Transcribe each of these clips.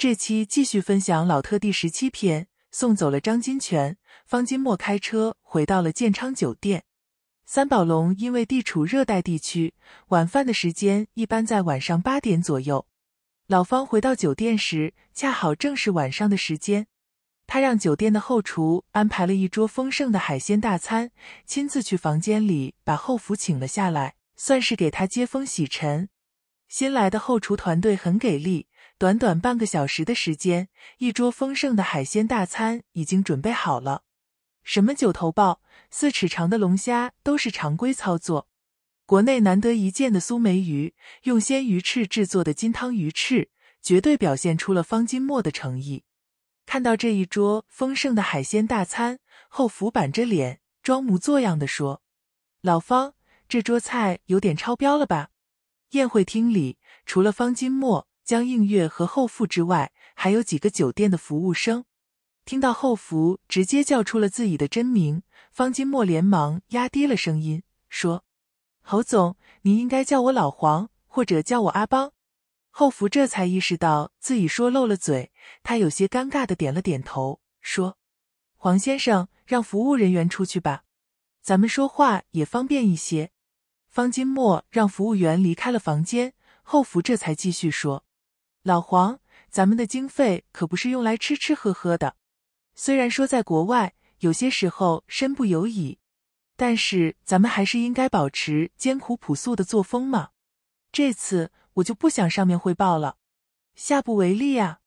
这期继续分享老特第十七篇，送走了张金泉，方金墨开车回到了建昌酒店。三宝龙因为地处热带地区，晚饭的时间一般在晚上八点左右。老方回到酒店时，恰好正是晚上的时间。他让酒店的后厨安排了一桌丰盛的海鲜大餐，亲自去房间里把后厨请了下来，算是给他接风洗尘。新来的后厨团队很给力。短短半个小时的时间，一桌丰盛的海鲜大餐已经准备好了。什么九头鲍、四尺长的龙虾都是常规操作，国内难得一见的苏梅鱼，用鲜鱼翅制作的金汤鱼翅，绝对表现出了方金墨的诚意。看到这一桌丰盛的海鲜大餐后，府板着脸，装模作样的说：“老方，这桌菜有点超标了吧？”宴会厅里，除了方金墨。江映月和后富之外，还有几个酒店的服务生。听到后福直接叫出了自己的真名，方金墨连忙压低了声音说：“侯总，您应该叫我老黄，或者叫我阿邦。”后福这才意识到自己说漏了嘴，他有些尴尬的点了点头说：“黄先生，让服务人员出去吧，咱们说话也方便一些。”方金墨让服务员离开了房间，后福这才继续说。老黄，咱们的经费可不是用来吃吃喝喝的。虽然说在国外有些时候身不由己，但是咱们还是应该保持艰苦朴素的作风嘛。这次我就不向上面汇报了，下不为例啊！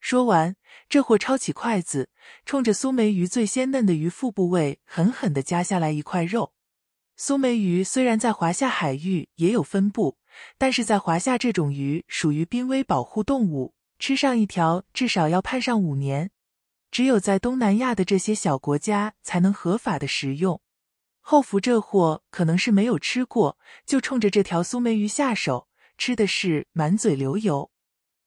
说完，这货抄起筷子，冲着苏梅鱼最鲜嫩的鱼腹部位狠狠的夹下来一块肉。苏梅鱼虽然在华夏海域也有分布。但是在华夏，这种鱼属于濒危保护动物，吃上一条至少要判上五年。只有在东南亚的这些小国家才能合法的食用。后福这货可能是没有吃过，就冲着这条苏梅鱼下手，吃的是满嘴流油。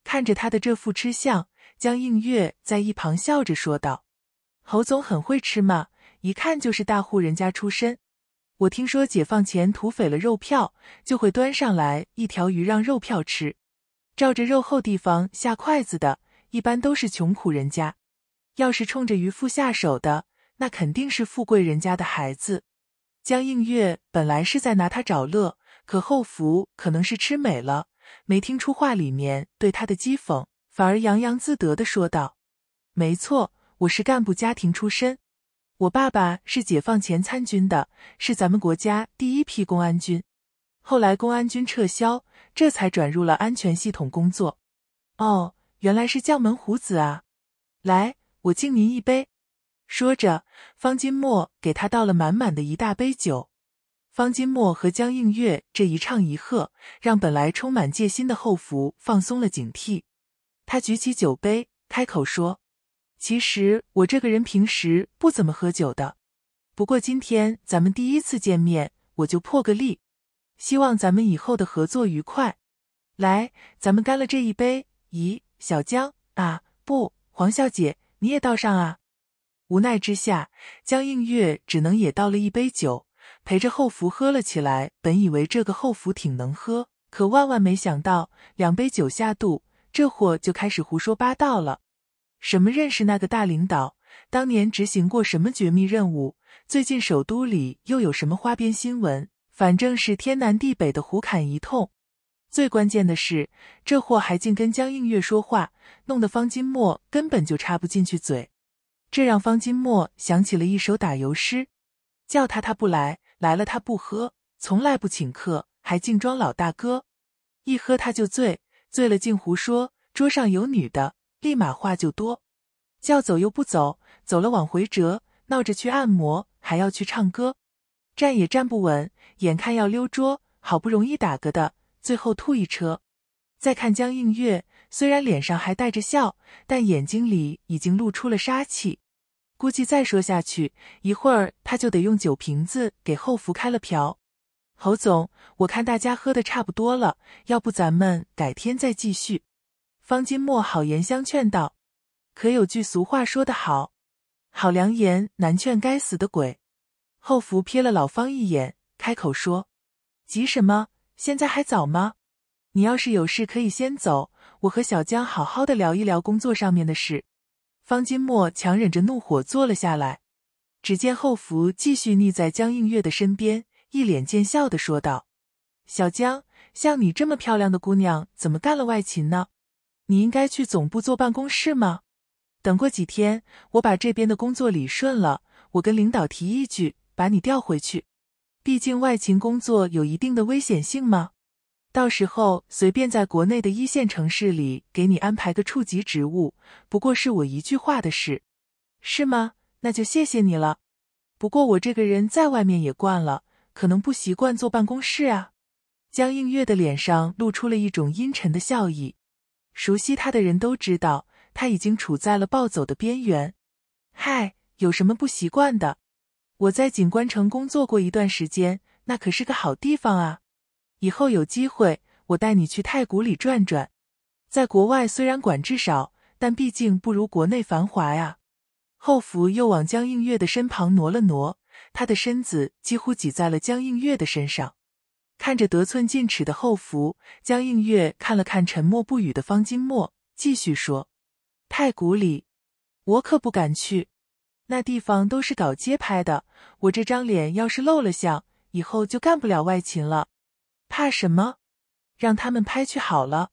看着他的这副吃相，江映月在一旁笑着说道：“侯总很会吃嘛，一看就是大户人家出身。”我听说解放前土匪了肉票就会端上来一条鱼让肉票吃，照着肉厚地方下筷子的，一般都是穷苦人家；要是冲着鱼腹下手的，那肯定是富贵人家的孩子。江映月本来是在拿他找乐，可后福可能是吃美了，没听出话里面对他的讥讽，反而洋洋自得的说道：“没错，我是干部家庭出身。”我爸爸是解放前参军的，是咱们国家第一批公安军。后来公安军撤销，这才转入了安全系统工作。哦，原来是将门虎子啊！来，我敬您一杯。说着，方金墨给他倒了满满的一大杯酒。方金墨和江映月这一唱一和，让本来充满戒心的后福放松了警惕。他举起酒杯，开口说。其实我这个人平时不怎么喝酒的，不过今天咱们第一次见面，我就破个例。希望咱们以后的合作愉快。来，咱们干了这一杯。咦，小江啊，不，黄小姐，你也倒上啊。无奈之下，江映月只能也倒了一杯酒，陪着后福喝了起来。本以为这个后福挺能喝，可万万没想到，两杯酒下肚，这货就开始胡说八道了。什么认识那个大领导？当年执行过什么绝密任务？最近首都里又有什么花边新闻？反正是天南地北的胡侃一通。最关键的是，这货还竟跟江映月说话，弄得方金墨根本就插不进去嘴。这让方金墨想起了一首打油诗：叫他他不来，来了他不喝，从来不请客，还净装老大哥。一喝他就醉，醉了竟胡说，桌上有女的。立马话就多，叫走又不走，走了往回折，闹着去按摩，还要去唱歌，站也站不稳，眼看要溜桌，好不容易打嗝的，最后吐一车。再看江映月，虽然脸上还带着笑，但眼睛里已经露出了杀气。估计再说下去，一会儿他就得用酒瓶子给后福开了瓢。侯总，我看大家喝的差不多了，要不咱们改天再继续。方金墨好言相劝道：“可有句俗话说得好，好良言难劝该死的鬼。”后福瞥了老方一眼，开口说：“急什么？现在还早吗？你要是有事，可以先走。我和小江好好的聊一聊工作上面的事。”方金墨强忍着怒火坐了下来。只见后福继续腻在江映月的身边，一脸贱笑的说道：“小江，像你这么漂亮的姑娘，怎么干了外勤呢？”你应该去总部坐办公室吗？等过几天，我把这边的工作理顺了，我跟领导提一句，把你调回去。毕竟外勤工作有一定的危险性吗？到时候随便在国内的一线城市里给你安排个处级职务，不过是我一句话的事，是吗？那就谢谢你了。不过我这个人在外面也惯了，可能不习惯坐办公室啊。江映月的脸上露出了一种阴沉的笑意。熟悉他的人都知道，他已经处在了暴走的边缘。嗨，有什么不习惯的？我在景官城工作过一段时间，那可是个好地方啊！以后有机会，我带你去太古里转转。在国外虽然管制少，但毕竟不如国内繁华呀。后福又往江映月的身旁挪了挪，他的身子几乎挤在了江映月的身上。看着得寸进尺的后福，江映月看了看沉默不语的方金墨，继续说：“太古里，我可不敢去，那地方都是搞街拍的，我这张脸要是露了相，以后就干不了外勤了。怕什么？让他们拍去好了，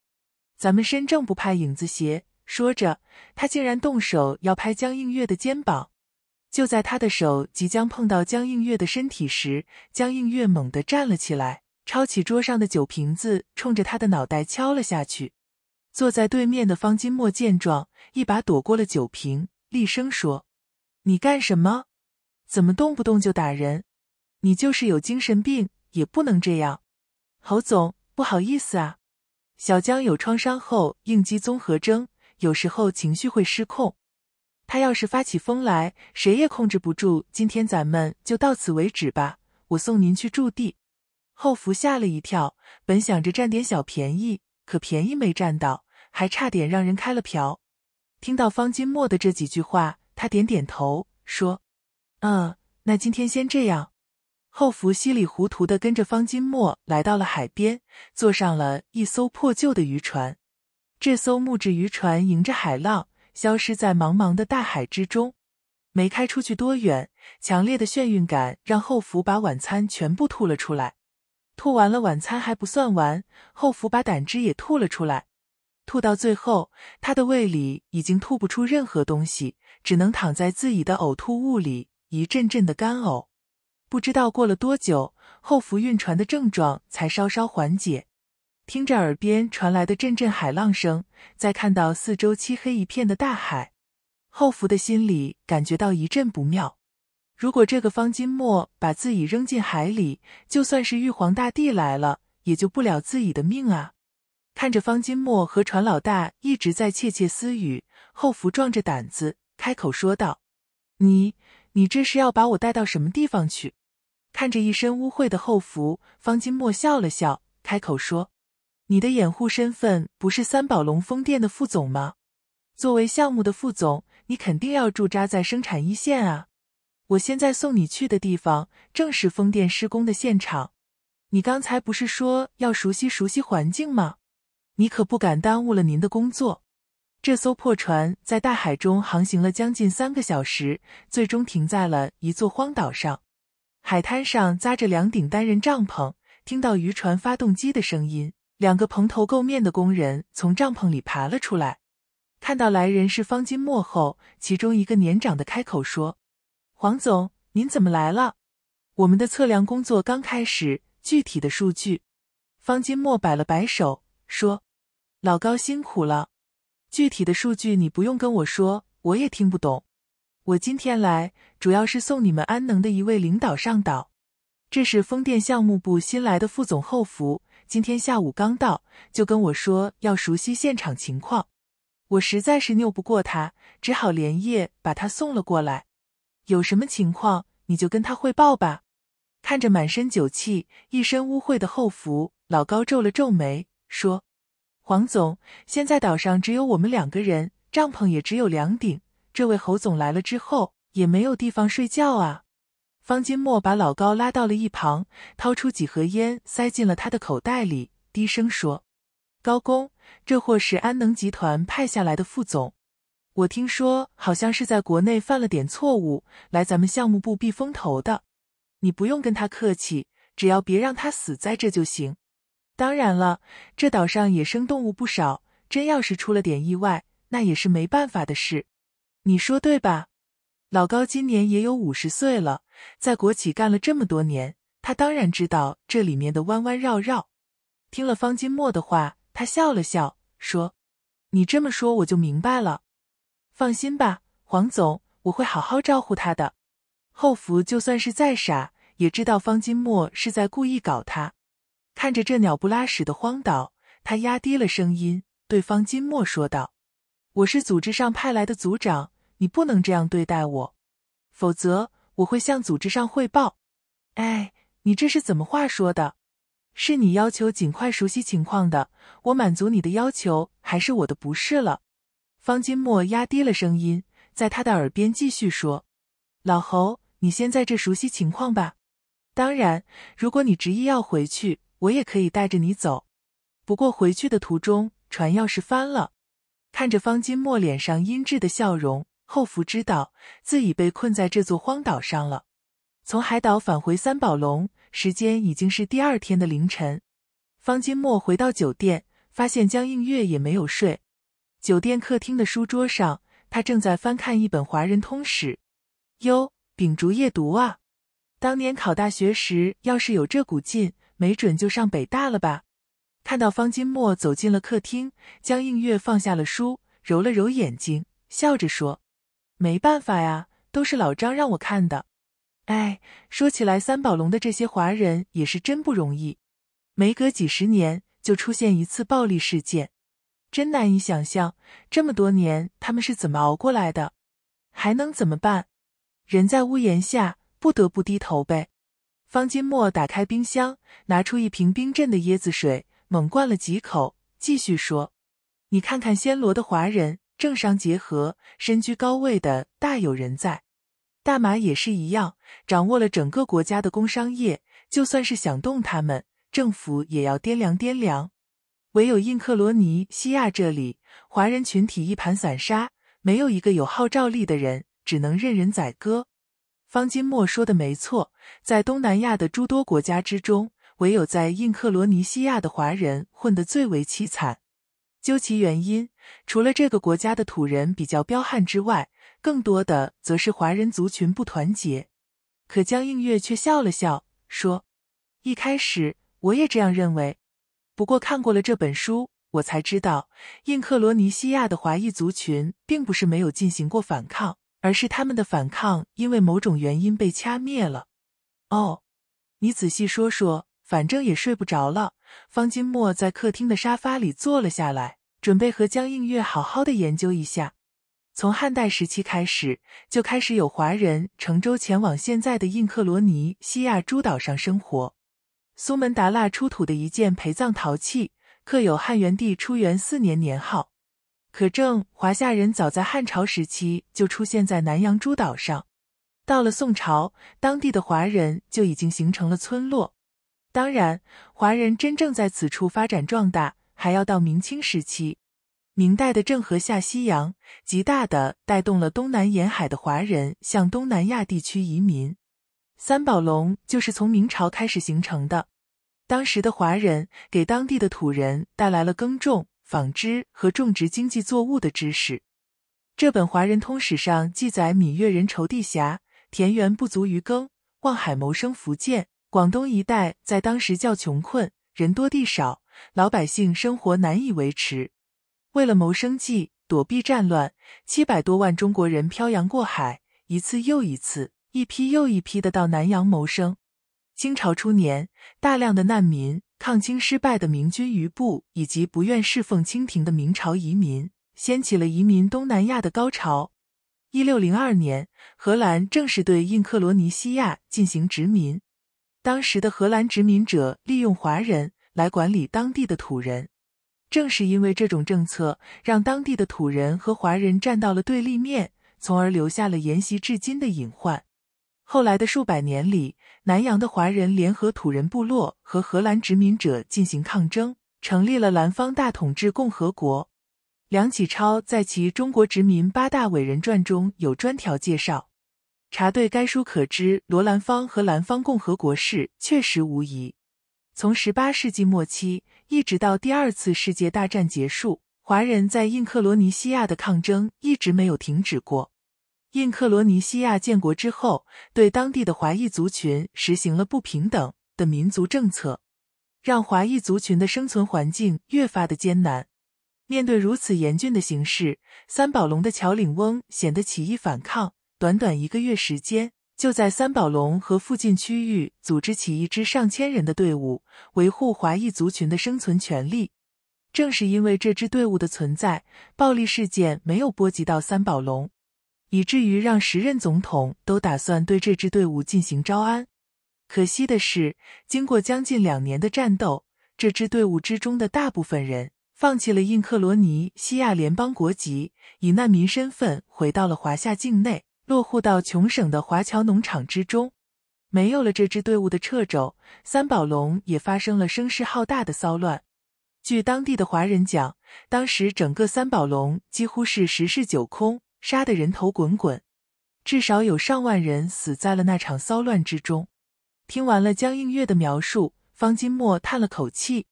咱们身正不怕影子斜。”说着，他竟然动手要拍江映月的肩膀。就在他的手即将碰到江映月的身体时，江映月猛地站了起来。抄起桌上的酒瓶子，冲着他的脑袋敲了下去。坐在对面的方金墨见状，一把躲过了酒瓶，厉声说：“你干什么？怎么动不动就打人？你就是有精神病也不能这样！”侯总，不好意思啊，小江有创伤后应激综合征，有时候情绪会失控。他要是发起疯来，谁也控制不住。今天咱们就到此为止吧，我送您去驻地。后福吓了一跳，本想着占点小便宜，可便宜没占到，还差点让人开了瓢。听到方金墨的这几句话，他点点头说：“嗯，那今天先这样。”后福稀里糊涂的跟着方金墨来到了海边，坐上了一艘破旧的渔船。这艘木质渔船迎着海浪，消失在茫茫的大海之中。没开出去多远，强烈的眩晕感让后福把晚餐全部吐了出来。吐完了晚餐还不算完，后福把胆汁也吐了出来，吐到最后，他的胃里已经吐不出任何东西，只能躺在自己的呕吐物里，一阵阵的干呕。不知道过了多久，后福晕船的症状才稍稍缓解。听着耳边传来的阵阵海浪声，再看到四周漆黑一片的大海，后福的心里感觉到一阵不妙。如果这个方金墨把自己扔进海里，就算是玉皇大帝来了，也救不了自己的命啊！看着方金墨和船老大一直在窃窃私语，后福壮着胆子开口说道：“你，你这是要把我带到什么地方去？”看着一身污秽的后福，方金墨笑了笑，开口说：“你的掩护身份不是三宝龙丰店的副总吗？作为项目的副总，你肯定要驻扎在生产一线啊！”我现在送你去的地方正是风电施工的现场。你刚才不是说要熟悉熟悉环境吗？你可不敢耽误了您的工作。这艘破船在大海中航行了将近三个小时，最终停在了一座荒岛上。海滩上扎着两顶单人帐篷，听到渔船发动机的声音，两个蓬头垢面的工人从帐篷里爬了出来。看到来人是方金墨后，其中一个年长的开口说。黄总，您怎么来了？我们的测量工作刚开始，具体的数据。方金墨摆了摆手说：“老高辛苦了，具体的数据你不用跟我说，我也听不懂。我今天来主要是送你们安能的一位领导上岛，这是风电项目部新来的副总候福，今天下午刚到，就跟我说要熟悉现场情况，我实在是拗不过他，只好连夜把他送了过来。”有什么情况你就跟他汇报吧。看着满身酒气、一身污秽的后福，老高皱了皱眉，说：“黄总，现在岛上只有我们两个人，帐篷也只有两顶，这位侯总来了之后也没有地方睡觉啊。”方金墨把老高拉到了一旁，掏出几盒烟塞进了他的口袋里，低声说：“高工，这货是安能集团派下来的副总。”我听说好像是在国内犯了点错误，来咱们项目部避风头的。你不用跟他客气，只要别让他死在这就行。当然了，这岛上野生动物不少，真要是出了点意外，那也是没办法的事。你说对吧？老高今年也有五十岁了，在国企干了这么多年，他当然知道这里面的弯弯绕绕。听了方金墨的话，他笑了笑说：“你这么说，我就明白了。”放心吧，黄总，我会好好招呼他的。后福就算是再傻，也知道方金墨是在故意搞他。看着这鸟不拉屎的荒岛，他压低了声音，对方金墨说道：“我是组织上派来的组长，你不能这样对待我，否则我会向组织上汇报。”哎，你这是怎么话说的？是你要求尽快熟悉情况的，我满足你的要求，还是我的不是了？方金墨压低了声音，在他的耳边继续说：“老侯，你先在这熟悉情况吧。当然，如果你执意要回去，我也可以带着你走。不过回去的途中，船要是翻了……”看着方金墨脸上阴鸷的笑容，后福知道自己被困在这座荒岛上了。从海岛返回三宝龙，时间已经是第二天的凌晨。方金墨回到酒店，发现江映月也没有睡。酒店客厅的书桌上，他正在翻看一本《华人通史》。哟，秉烛夜读啊！当年考大学时，要是有这股劲，没准就上北大了吧。看到方金墨走进了客厅，江映月放下了书，揉了揉眼睛，笑着说：“没办法呀，都是老张让我看的。哎，说起来，三宝龙的这些华人也是真不容易，没隔几十年就出现一次暴力事件。”真难以想象，这么多年他们是怎么熬过来的？还能怎么办？人在屋檐下，不得不低头呗。方金墨打开冰箱，拿出一瓶冰镇的椰子水，猛灌了几口，继续说：“你看看，暹罗的华人，政商结合，身居高位的大有人在；大马也是一样，掌握了整个国家的工商业，就算是想动他们，政府也要掂量掂量。”唯有印克罗尼西亚这里华人群体一盘散沙，没有一个有号召力的人，只能任人宰割。方金墨说的没错，在东南亚的诸多国家之中，唯有在印克罗尼西亚的华人混得最为凄惨。究其原因，除了这个国家的土人比较彪悍之外，更多的则是华人族群不团结。可江映月却笑了笑说：“一开始我也这样认为。”不过看过了这本书，我才知道，印克罗尼西亚的华裔族群并不是没有进行过反抗，而是他们的反抗因为某种原因被掐灭了。哦，你仔细说说，反正也睡不着了。方金墨在客厅的沙发里坐了下来，准备和江映月好好的研究一下。从汉代时期开始，就开始有华人乘舟前往现在的印克罗尼西亚诸岛上生活。苏门答腊出土的一件陪葬陶器，刻有汉元帝初元四年年号，可证华夏人早在汉朝时期就出现在南洋诸岛上。到了宋朝，当地的华人就已经形成了村落。当然，华人真正在此处发展壮大，还要到明清时期。明代的郑和下西洋，极大的带动了东南沿海的华人向东南亚地区移民。三宝龙就是从明朝开始形成的。当时的华人给当地的土人带来了耕种、纺织和种植经济作物的知识。这本《华人通史》上记载，闽越人稠地狭，田园不足于耕，望海谋生。福建、广东一带在当时较穷困，人多地少，老百姓生活难以维持。为了谋生计，躲避战乱，七百多万中国人漂洋过海，一次又一次，一批又一批的到南洋谋生。清朝初年，大量的难民、抗清失败的明军余部以及不愿侍奉清廷的明朝移民，掀起了移民东南亚的高潮。一六零二年，荷兰正式对印克罗尼西亚进行殖民。当时的荷兰殖民者利用华人来管理当地的土人，正是因为这种政策，让当地的土人和华人站到了对立面，从而留下了沿袭至今的隐患。后来的数百年里，南洋的华人联合土人部落和荷兰殖民者进行抗争，成立了南方大统治共和国。梁启超在其《中国殖民八大伟人传》中有专条介绍。查对该书可知，罗兰芳和兰芳共和国事确实无疑。从十八世纪末期一直到第二次世界大战结束，华人在印克罗尼西亚的抗争一直没有停止过。印克罗尼西亚建国之后，对当地的华裔族群实行了不平等的民族政策，让华裔族群的生存环境越发的艰难。面对如此严峻的形势，三宝龙的乔岭翁显得起义反抗。短短一个月时间，就在三宝龙和附近区域组织起一支上千人的队伍，维护华裔族群的生存权利。正是因为这支队伍的存在，暴力事件没有波及到三宝龙。以至于让时任总统都打算对这支队伍进行招安。可惜的是，经过将近两年的战斗，这支队伍之中的大部分人放弃了印克罗尼西亚联邦国籍，以难民身份回到了华夏境内，落户到穷省的华侨农场之中。没有了这支队伍的掣肘，三宝龙也发生了声势浩大的骚乱。据当地的华人讲，当时整个三宝龙几乎是十室九空。杀得人头滚滚，至少有上万人死在了那场骚乱之中。听完了江映月的描述，方金墨叹了口气：，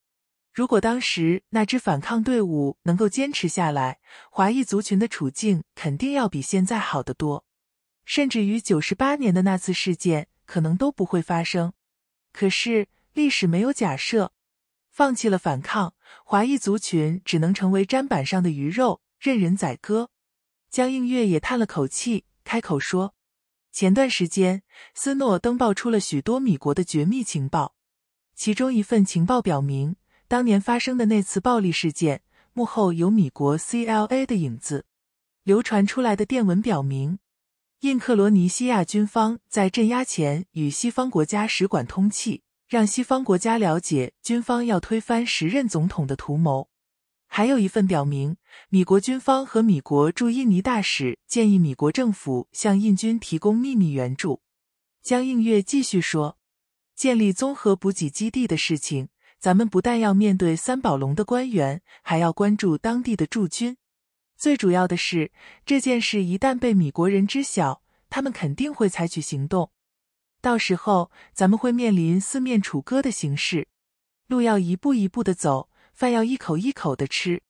如果当时那支反抗队伍能够坚持下来，华裔族群的处境肯定要比现在好得多，甚至于九十八年的那次事件可能都不会发生。可是历史没有假设，放弃了反抗，华裔族群只能成为砧板上的鱼肉，任人宰割。江映月也叹了口气，开口说：“前段时间，斯诺登爆出了许多米国的绝密情报，其中一份情报表明，当年发生的那次暴力事件，幕后有米国 c l a 的影子。流传出来的电文表明，印克罗尼西亚军方在镇压前与西方国家使馆通气，让西方国家了解军方要推翻时任总统的图谋。”还有一份表明，米国军方和米国驻印尼大使建议米国政府向印军提供秘密援助。江映月继续说：“建立综合补给基地的事情，咱们不但要面对三宝龙的官员，还要关注当地的驻军。最主要的是，这件事一旦被米国人知晓，他们肯定会采取行动。到时候，咱们会面临四面楚歌的形势。路要一步一步的走。”饭要一口一口的吃，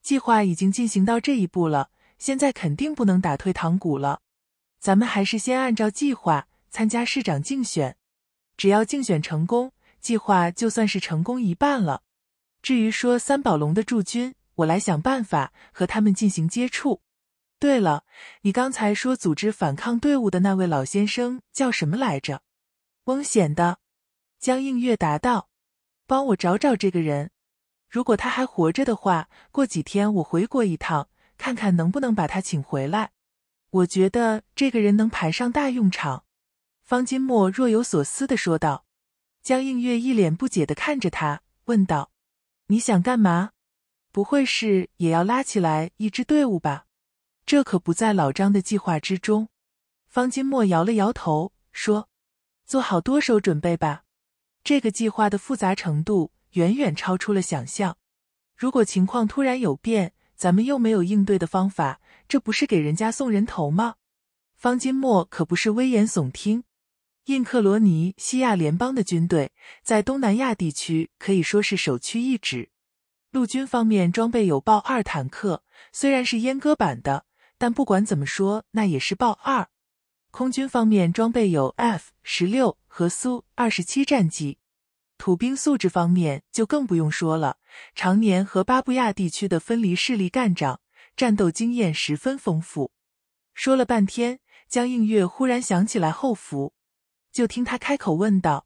计划已经进行到这一步了，现在肯定不能打退堂鼓了。咱们还是先按照计划参加市长竞选，只要竞选成功，计划就算是成功一半了。至于说三宝龙的驻军，我来想办法和他们进行接触。对了，你刚才说组织反抗队伍的那位老先生叫什么来着？翁显的，江映月答道：“帮我找找这个人。”如果他还活着的话，过几天我回国一趟，看看能不能把他请回来。我觉得这个人能排上大用场。”方金墨若有所思的说道。江映月一脸不解的看着他，问道：“你想干嘛？不会是也要拉起来一支队伍吧？这可不在老张的计划之中。”方金墨摇了摇头，说：“做好多手准备吧。这个计划的复杂程度。”远远超出了想象。如果情况突然有变，咱们又没有应对的方法，这不是给人家送人头吗？方金墨可不是危言耸听。印克罗尼西亚联邦的军队在东南亚地区可以说是首屈一指。陆军方面装备有豹二坦克，虽然是阉割版的，但不管怎么说，那也是豹二。空军方面装备有 F 十六和苏二十七战机。土兵素质方面就更不用说了，常年和巴布亚地区的分离势力干仗，战斗经验十分丰富。说了半天，江映月忽然想起来后福，就听他开口问道：“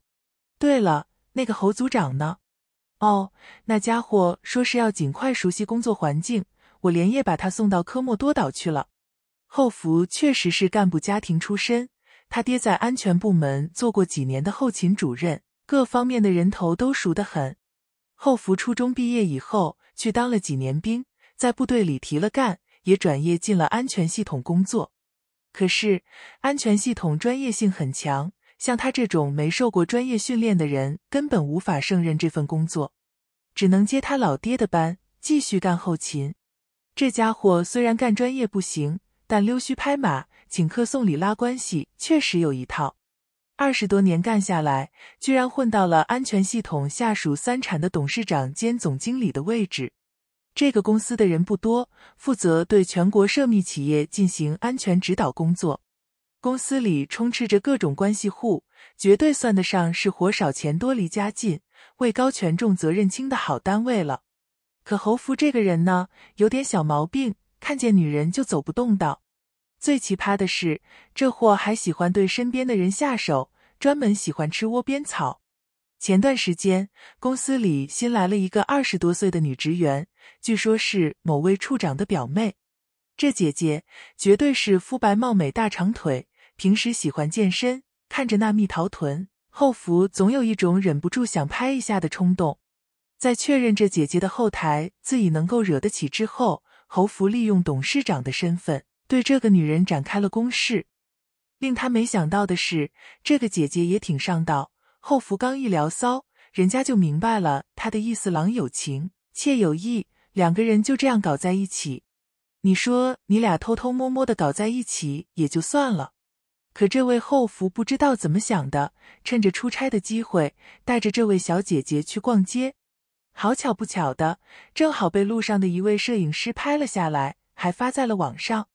对了，那个侯组长呢？”“哦，那家伙说是要尽快熟悉工作环境，我连夜把他送到科莫多岛去了。”后福确实是干部家庭出身，他爹在安全部门做过几年的后勤主任。各方面的人头都熟得很。后福初中毕业以后，去当了几年兵，在部队里提了干，也转业进了安全系统工作。可是安全系统专业性很强，像他这种没受过专业训练的人，根本无法胜任这份工作，只能接他老爹的班，继续干后勤。这家伙虽然干专业不行，但溜须拍马、请客送礼、拉关系，确实有一套。二十多年干下来，居然混到了安全系统下属三产的董事长兼总经理的位置。这个公司的人不多，负责对全国涉密企业进行安全指导工作。公司里充斥着各种关系户，绝对算得上是活少钱多、离家近、位高权重、责任轻的好单位了。可侯福这个人呢，有点小毛病，看见女人就走不动道。最奇葩的是，这货还喜欢对身边的人下手，专门喜欢吃窝边草。前段时间，公司里新来了一个二十多岁的女职员，据说是某位处长的表妹。这姐姐绝对是肤白貌美、大长腿，平时喜欢健身，看着那蜜桃臀，侯福总有一种忍不住想拍一下的冲动。在确认这姐姐的后台自己能够惹得起之后，侯福利用董事长的身份。对这个女人展开了攻势，令他没想到的是，这个姐姐也挺上道。后福刚一聊骚，人家就明白了他的意思：郎有情，妾有意，两个人就这样搞在一起。你说你俩偷偷摸摸的搞在一起也就算了，可这位后福不知道怎么想的，趁着出差的机会，带着这位小姐姐去逛街。好巧不巧的，正好被路上的一位摄影师拍了下来，还发在了网上。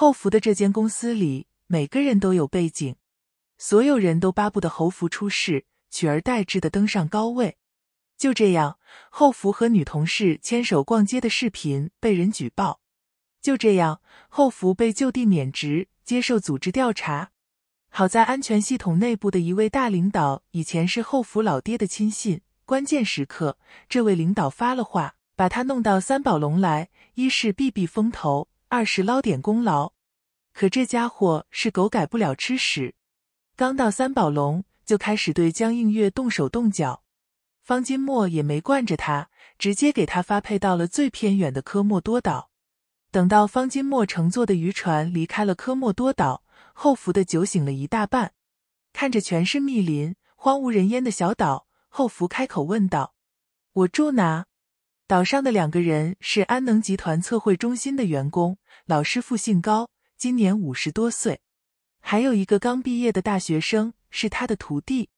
侯福的这间公司里，每个人都有背景，所有人都巴不得侯福出事，取而代之的登上高位。就这样，侯福和女同事牵手逛街的视频被人举报，就这样，侯福被就地免职，接受组织调查。好在安全系统内部的一位大领导以前是侯福老爹的亲信，关键时刻，这位领导发了话，把他弄到三宝龙来，一是避避风头。二是捞点功劳，可这家伙是狗改不了吃屎。刚到三宝龙就开始对江映月动手动脚。方金墨也没惯着他，直接给他发配到了最偏远的科莫多岛。等到方金墨乘坐的渔船离开了科莫多岛，后福的酒醒了一大半，看着全是密林、荒无人烟的小岛，后福开口问道：“我住哪？”岛上的两个人是安能集团测绘中心的员工，老师傅姓高，今年五十多岁，还有一个刚毕业的大学生是他的徒弟。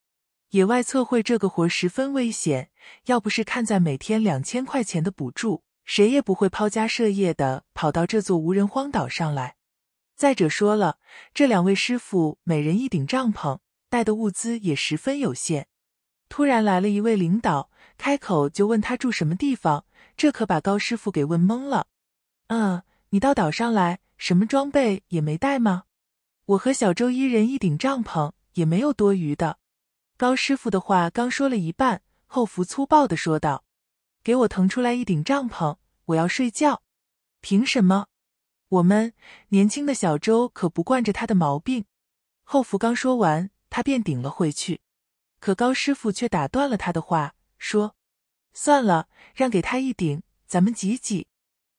野外测绘这个活十分危险，要不是看在每天两千块钱的补助，谁也不会抛家舍业的跑到这座无人荒岛上来。再者说了，这两位师傅每人一顶帐篷，带的物资也十分有限。突然来了一位领导。开口就问他住什么地方，这可把高师傅给问懵了。啊，你到岛上来，什么装备也没带吗？我和小周一人一顶帐篷，也没有多余的。高师傅的话刚说了一半，后福粗暴的说道：“给我腾出来一顶帐篷，我要睡觉。”凭什么？我们年轻的小周可不惯着他的毛病。后福刚说完，他便顶了回去。可高师傅却打断了他的话。说，算了，让给他一顶，咱们挤挤。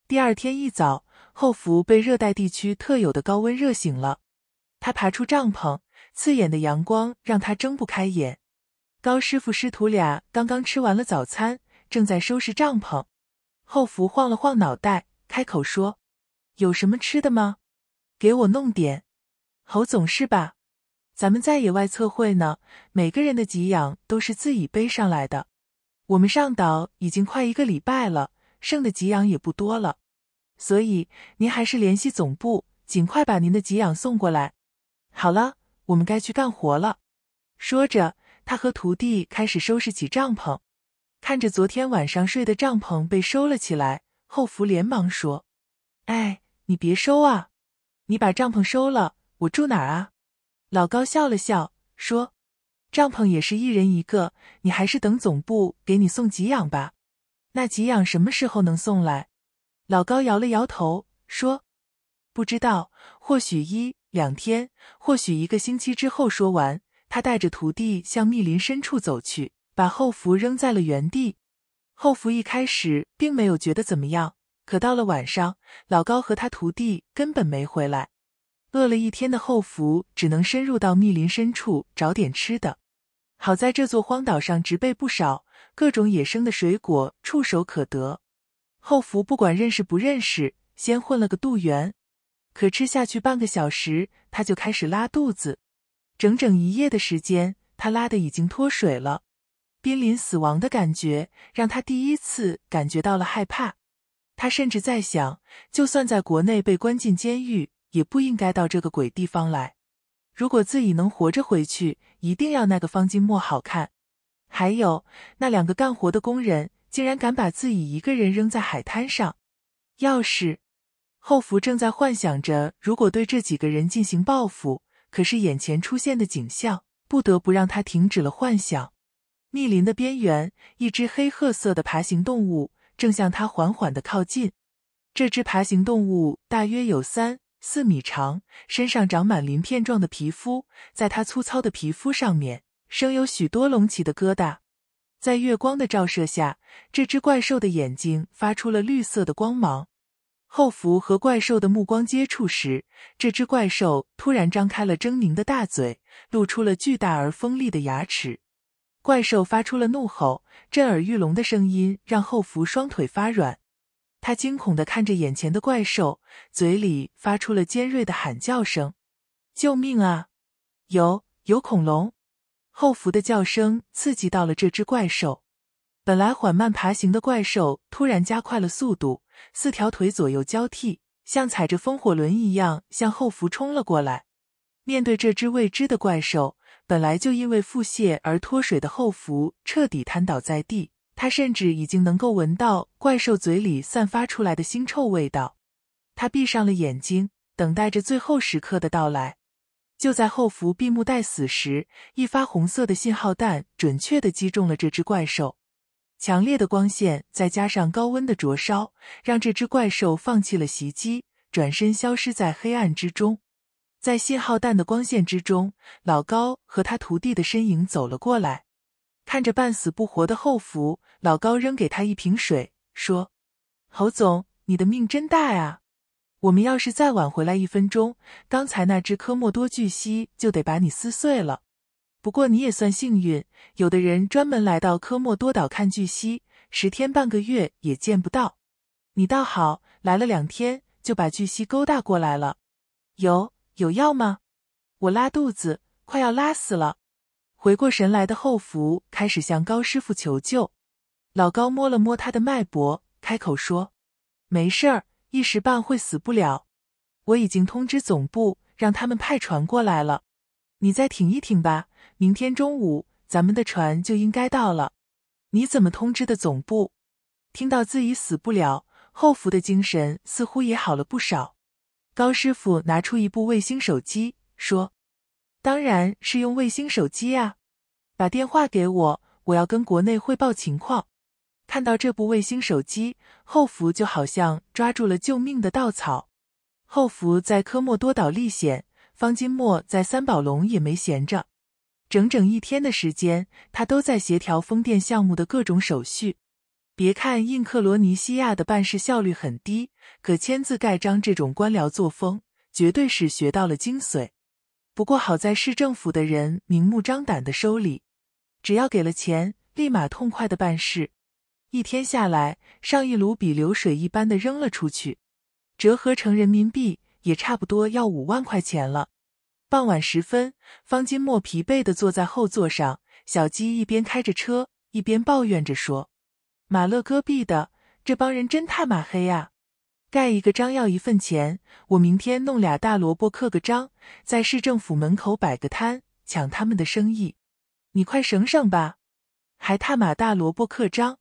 第二天一早，后福被热带地区特有的高温热醒了，他爬出帐篷，刺眼的阳光让他睁不开眼。高师傅师徒俩刚刚吃完了早餐，正在收拾帐篷。后福晃了晃脑袋，开口说：“有什么吃的吗？给我弄点。”“侯总是吧？咱们在野外测绘呢，每个人的给养都是自己背上来的。”我们上岛已经快一个礼拜了，剩的给养也不多了，所以您还是联系总部，尽快把您的给养送过来。好了，我们该去干活了。说着，他和徒弟开始收拾起帐篷。看着昨天晚上睡的帐篷被收了起来，后福连忙说：“哎，你别收啊！你把帐篷收了，我住哪啊？”老高笑了笑说。帐篷也是一人一个，你还是等总部给你送给养吧。那给养什么时候能送来？老高摇了摇头说：“不知道，或许一两天，或许一个星期之后。”说完，他带着徒弟向密林深处走去，把厚服扔在了原地。厚服一开始并没有觉得怎么样，可到了晚上，老高和他徒弟根本没回来，饿了一天的厚福只能深入到密林深处找点吃的。好在这座荒岛上植被不少，各种野生的水果触手可得。后福不管认识不认识，先混了个渡圆。可吃下去半个小时，他就开始拉肚子，整整一夜的时间，他拉的已经脱水了，濒临死亡的感觉让他第一次感觉到了害怕。他甚至在想，就算在国内被关进监狱，也不应该到这个鬼地方来。如果自己能活着回去，一定要那个方金墨好看。还有那两个干活的工人，竟然敢把自己一个人扔在海滩上。钥匙。后福正在幻想着，如果对这几个人进行报复，可是眼前出现的景象，不得不让他停止了幻想。密林的边缘，一只黑褐色的爬行动物正向他缓缓的靠近。这只爬行动物大约有三。四米长，身上长满鳞片状的皮肤，在它粗糙的皮肤上面生有许多隆起的疙瘩。在月光的照射下，这只怪兽的眼睛发出了绿色的光芒。后福和怪兽的目光接触时，这只怪兽突然张开了狰狞的大嘴，露出了巨大而锋利的牙齿。怪兽发出了怒吼，震耳欲聋的声音让后福双腿发软。他惊恐地看着眼前的怪兽，嘴里发出了尖锐的喊叫声：“救命啊！有有恐龙！”后福的叫声刺激到了这只怪兽，本来缓慢爬行的怪兽突然加快了速度，四条腿左右交替，像踩着风火轮一样向后福冲了过来。面对这只未知的怪兽，本来就因为腹泻而脱水的后福彻底瘫倒在地。他甚至已经能够闻到怪兽嘴里散发出来的腥臭味道。他闭上了眼睛，等待着最后时刻的到来。就在后福闭目待死时，一发红色的信号弹准确的击中了这只怪兽。强烈的光线再加上高温的灼烧，让这只怪兽放弃了袭击，转身消失在黑暗之中。在信号弹的光线之中，老高和他徒弟的身影走了过来。看着半死不活的后福，老高扔给他一瓶水，说：“侯总，你的命真大啊！我们要是再晚回来一分钟，刚才那只科莫多巨蜥就得把你撕碎了。不过你也算幸运，有的人专门来到科莫多岛看巨蜥，十天半个月也见不到。你倒好，来了两天就把巨蜥勾搭过来了。有有药吗？我拉肚子，快要拉死了。”回过神来的后福开始向高师傅求救，老高摸了摸他的脉搏，开口说：“没事儿，一时半会死不了。我已经通知总部，让他们派船过来了，你再挺一挺吧，明天中午咱们的船就应该到了。”你怎么通知的总部？听到自己死不了，后福的精神似乎也好了不少。高师傅拿出一部卫星手机，说。当然是用卫星手机呀！把电话给我，我要跟国内汇报情况。看到这部卫星手机，后福就好像抓住了救命的稻草。后福在科莫多岛历险，方金墨在三宝龙也没闲着，整整一天的时间，他都在协调风电项目的各种手续。别看印克罗尼西亚的办事效率很低，可签字盖章这种官僚作风，绝对是学到了精髓。不过好在市政府的人明目张胆的收礼，只要给了钱，立马痛快的办事。一天下来，上亿卢比流水一般的扔了出去，折合成人民币也差不多要五万块钱了。傍晚时分，方金墨疲惫的坐在后座上，小鸡一边开着车，一边抱怨着说：“马勒戈壁的，这帮人真他妈黑啊！”盖一个章要一份钱，我明天弄俩大萝卜刻个章，在市政府门口摆个摊抢他们的生意。你快省省吧！还踏马大萝卜刻章，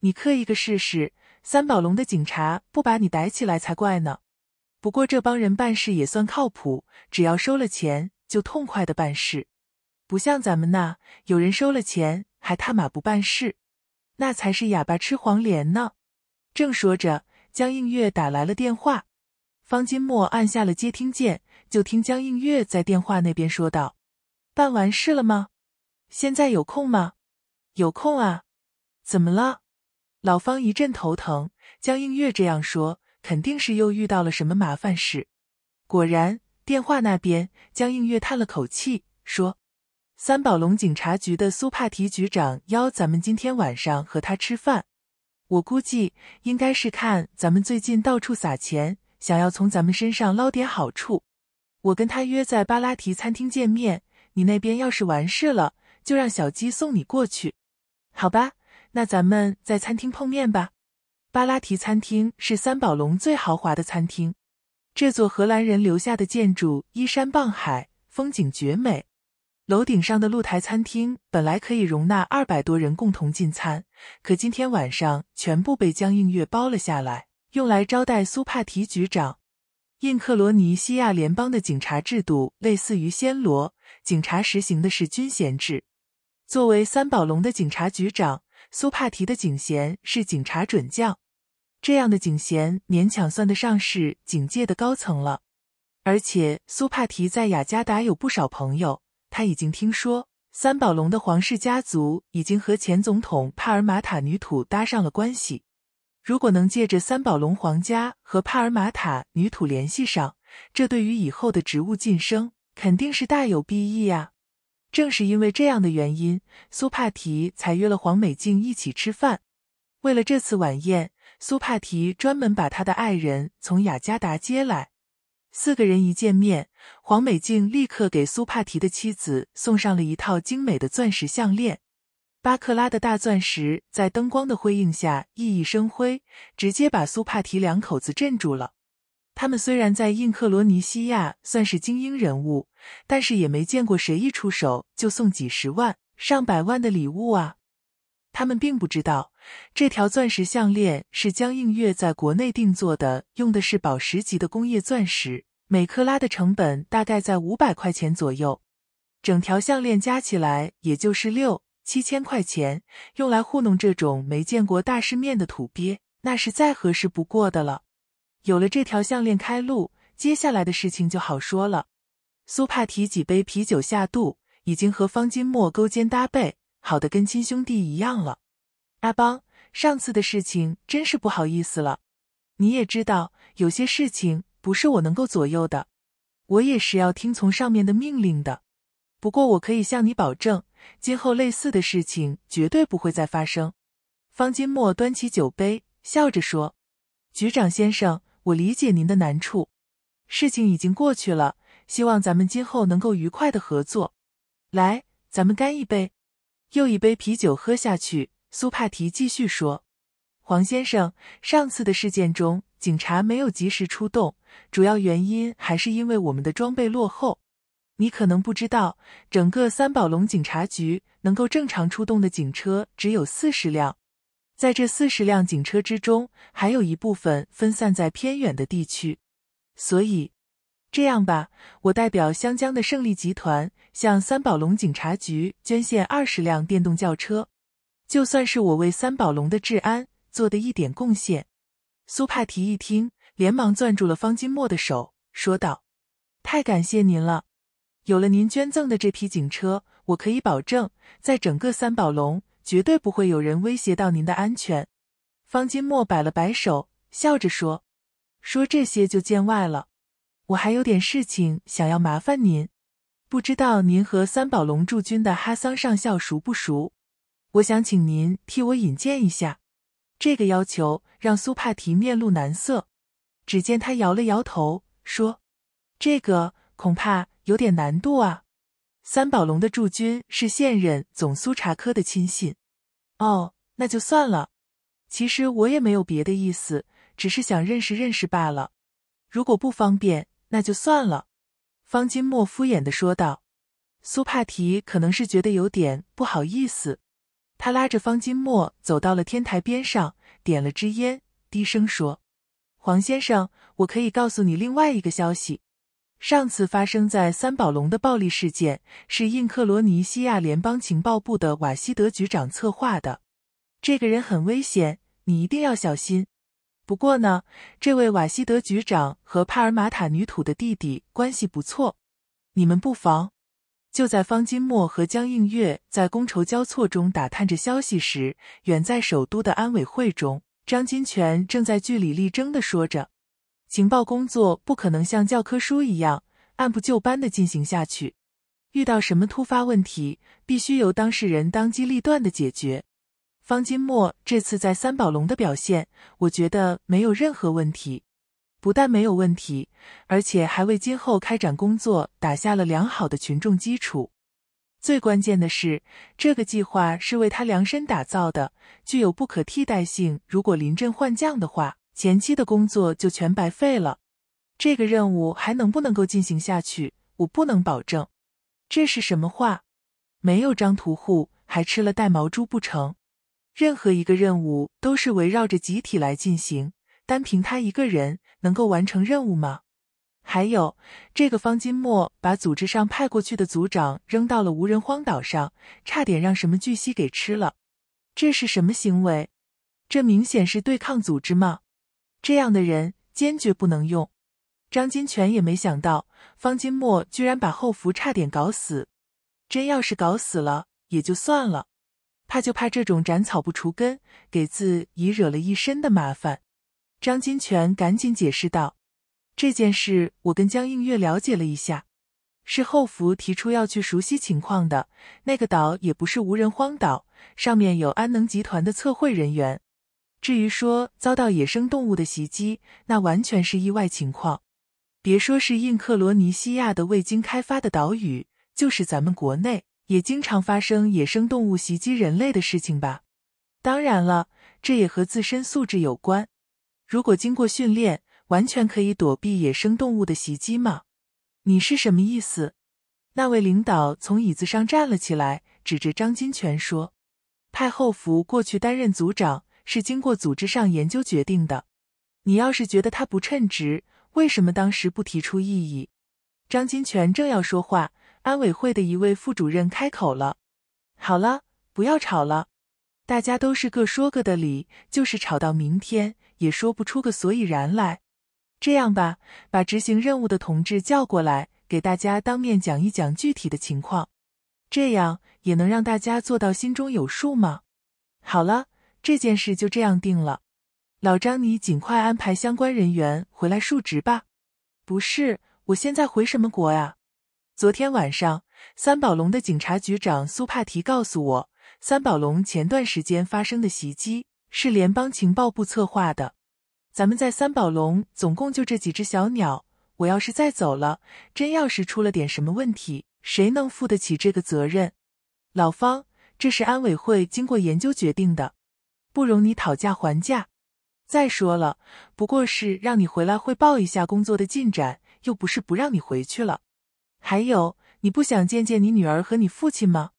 你刻一个试试？三宝龙的警察不把你逮起来才怪呢。不过这帮人办事也算靠谱，只要收了钱就痛快的办事，不像咱们那有人收了钱还踏马不办事，那才是哑巴吃黄连呢。正说着。江映月打来了电话，方金墨按下了接听键，就听江映月在电话那边说道：“办完事了吗？现在有空吗？有空啊？怎么了？”老方一阵头疼。江映月这样说，肯定是又遇到了什么麻烦事。果然，电话那边，江映月叹了口气说：“三宝龙警察局的苏帕提局长邀咱们今天晚上和他吃饭。”我估计应该是看咱们最近到处撒钱，想要从咱们身上捞点好处。我跟他约在巴拉提餐厅见面。你那边要是完事了，就让小鸡送你过去，好吧？那咱们在餐厅碰面吧。巴拉提餐厅是三宝龙最豪华的餐厅。这座荷兰人留下的建筑依山傍海，风景绝美。楼顶上的露台餐厅本来可以容纳二百多人共同进餐，可今天晚上全部被江映月包了下来，用来招待苏帕提局长。印克罗尼西亚联邦的警察制度类似于暹罗，警察实行的是军衔制。作为三宝龙的警察局长，苏帕提的警衔是警察准将，这样的警衔勉强算得上是警界的高层了。而且苏帕提在雅加达有不少朋友。他已经听说，三宝龙的皇室家族已经和前总统帕尔马塔女土搭上了关系。如果能借着三宝龙皇家和帕尔马塔女土联系上，这对于以后的职务晋升肯定是大有裨益啊！正是因为这样的原因，苏帕提才约了黄美静一起吃饭。为了这次晚宴，苏帕提专门把他的爱人从雅加达接来。四个人一见面，黄美静立刻给苏帕提的妻子送上了一套精美的钻石项链，八克拉的大钻石在灯光的辉映下熠熠生辉，直接把苏帕提两口子镇住了。他们虽然在印克罗尼西亚算是精英人物，但是也没见过谁一出手就送几十万、上百万的礼物啊。他们并不知道，这条钻石项链是江映月在国内定做的，用的是宝石级的工业钻石，每克拉的成本大概在五百块钱左右，整条项链加起来也就是六七千块钱，用来糊弄这种没见过大世面的土鳖，那是再合适不过的了。有了这条项链开路，接下来的事情就好说了。苏帕提几杯啤酒下肚，已经和方金墨勾肩搭背。好的，跟亲兄弟一样了。阿邦，上次的事情真是不好意思了。你也知道，有些事情不是我能够左右的，我也是要听从上面的命令的。不过，我可以向你保证，今后类似的事情绝对不会再发生。方金墨端起酒杯，笑着说：“局长先生，我理解您的难处，事情已经过去了，希望咱们今后能够愉快的合作。来，咱们干一杯。”又一杯啤酒喝下去，苏帕提继续说：“黄先生，上次的事件中，警察没有及时出动，主要原因还是因为我们的装备落后。你可能不知道，整个三宝龙警察局能够正常出动的警车只有四十辆，在这四十辆警车之中，还有一部分分散在偏远的地区，所以。”这样吧，我代表湘江的胜利集团，向三宝龙警察局捐献二十辆电动轿车，就算是我为三宝龙的治安做的一点贡献。苏帕提一听，连忙攥住了方金墨的手，说道：“太感谢您了，有了您捐赠的这批警车，我可以保证，在整个三宝龙绝对不会有人威胁到您的安全。”方金墨摆了摆手，笑着说：“说这些就见外了。”我还有点事情想要麻烦您，不知道您和三宝龙驻军的哈桑上校熟不熟？我想请您替我引荐一下。这个要求让苏帕提面露难色，只见他摇了摇头说：“这个恐怕有点难度啊。”三宝龙的驻军是现任总苏查科的亲信。哦，那就算了。其实我也没有别的意思，只是想认识认识罢了。如果不方便。那就算了，方金墨敷衍的说道。苏帕提可能是觉得有点不好意思，他拉着方金墨走到了天台边上，点了支烟，低声说：“黄先生，我可以告诉你另外一个消息。上次发生在三宝龙的暴力事件是印克罗尼西亚联邦情报部的瓦西德局长策划的。这个人很危险，你一定要小心。”不过呢，这位瓦西德局长和帕尔马塔女土的弟弟关系不错，你们不妨。就在方金墨和江映月在觥筹交错中打探着消息时，远在首都的安委会中，张金泉正在据理力争的说着：“情报工作不可能像教科书一样按部就班的进行下去，遇到什么突发问题，必须由当事人当机立断的解决。”方金墨这次在三宝龙的表现，我觉得没有任何问题。不但没有问题，而且还为今后开展工作打下了良好的群众基础。最关键的是，这个计划是为他量身打造的，具有不可替代性。如果临阵换将的话，前期的工作就全白费了。这个任务还能不能够进行下去，我不能保证。这是什么话？没有张屠户，还吃了带毛猪不成？任何一个任务都是围绕着集体来进行，单凭他一个人能够完成任务吗？还有，这个方金墨把组织上派过去的组长扔到了无人荒岛上，差点让什么巨蜥给吃了，这是什么行为？这明显是对抗组织吗？这样的人坚决不能用。张金泉也没想到，方金墨居然把后福差点搞死，真要是搞死了也就算了。怕就怕这种斩草不除根，给自己惹了一身的麻烦。张金泉赶紧解释道：“这件事我跟江映月了解了一下，是后福提出要去熟悉情况的。那个岛也不是无人荒岛，上面有安能集团的测绘人员。至于说遭到野生动物的袭击，那完全是意外情况。别说是印克罗尼西亚的未经开发的岛屿，就是咱们国内。”也经常发生野生动物袭击人类的事情吧？当然了，这也和自身素质有关。如果经过训练，完全可以躲避野生动物的袭击嘛？你是什么意思？那位领导从椅子上站了起来，指着张金泉说：“太后服过去担任组长，是经过组织上研究决定的。你要是觉得他不称职，为什么当时不提出异议？”张金泉正要说话。安委会的一位副主任开口了：“好了，不要吵了，大家都是各说各的理，就是吵到明天也说不出个所以然来。这样吧，把执行任务的同志叫过来，给大家当面讲一讲具体的情况，这样也能让大家做到心中有数吗？好了，这件事就这样定了。老张，你尽快安排相关人员回来述职吧。不是，我现在回什么国呀？”昨天晚上，三宝龙的警察局长苏帕提告诉我，三宝龙前段时间发生的袭击是联邦情报部策划的。咱们在三宝龙总共就这几只小鸟，我要是再走了，真要是出了点什么问题，谁能负得起这个责任？老方，这是安委会经过研究决定的，不容你讨价还价。再说了，不过是让你回来汇报一下工作的进展，又不是不让你回去了。还有，你不想见见你女儿和你父亲吗？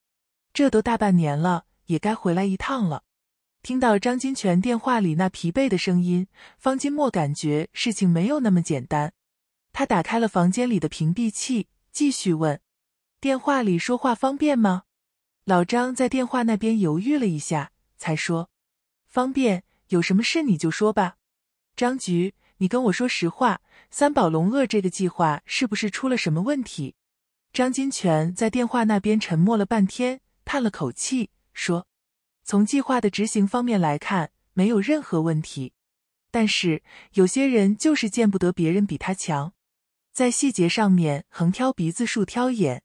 这都大半年了，也该回来一趟了。听到张金泉电话里那疲惫的声音，方金墨感觉事情没有那么简单。他打开了房间里的屏蔽器，继续问：“电话里说话方便吗？”老张在电话那边犹豫了一下，才说：“方便，有什么事你就说吧。”张局，你跟我说实话。三宝龙鳄这个计划是不是出了什么问题？张金泉在电话那边沉默了半天，叹了口气说：“从计划的执行方面来看，没有任何问题。但是有些人就是见不得别人比他强，在细节上面横挑鼻子竖挑眼。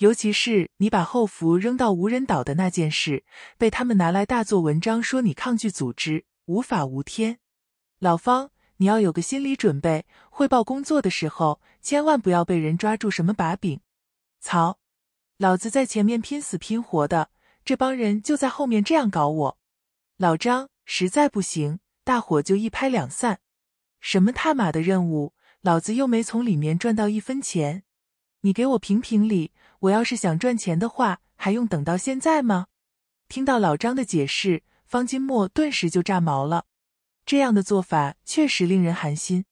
尤其是你把后服扔到无人岛的那件事，被他们拿来大做文章，说你抗拒组织，无法无天。”老方。你要有个心理准备，汇报工作的时候，千万不要被人抓住什么把柄。操，老子在前面拼死拼活的，这帮人就在后面这样搞我。老张，实在不行，大伙就一拍两散。什么踏马的任务，老子又没从里面赚到一分钱。你给我评评理，我要是想赚钱的话，还用等到现在吗？听到老张的解释，方金墨顿时就炸毛了。这样的做法确实令人寒心。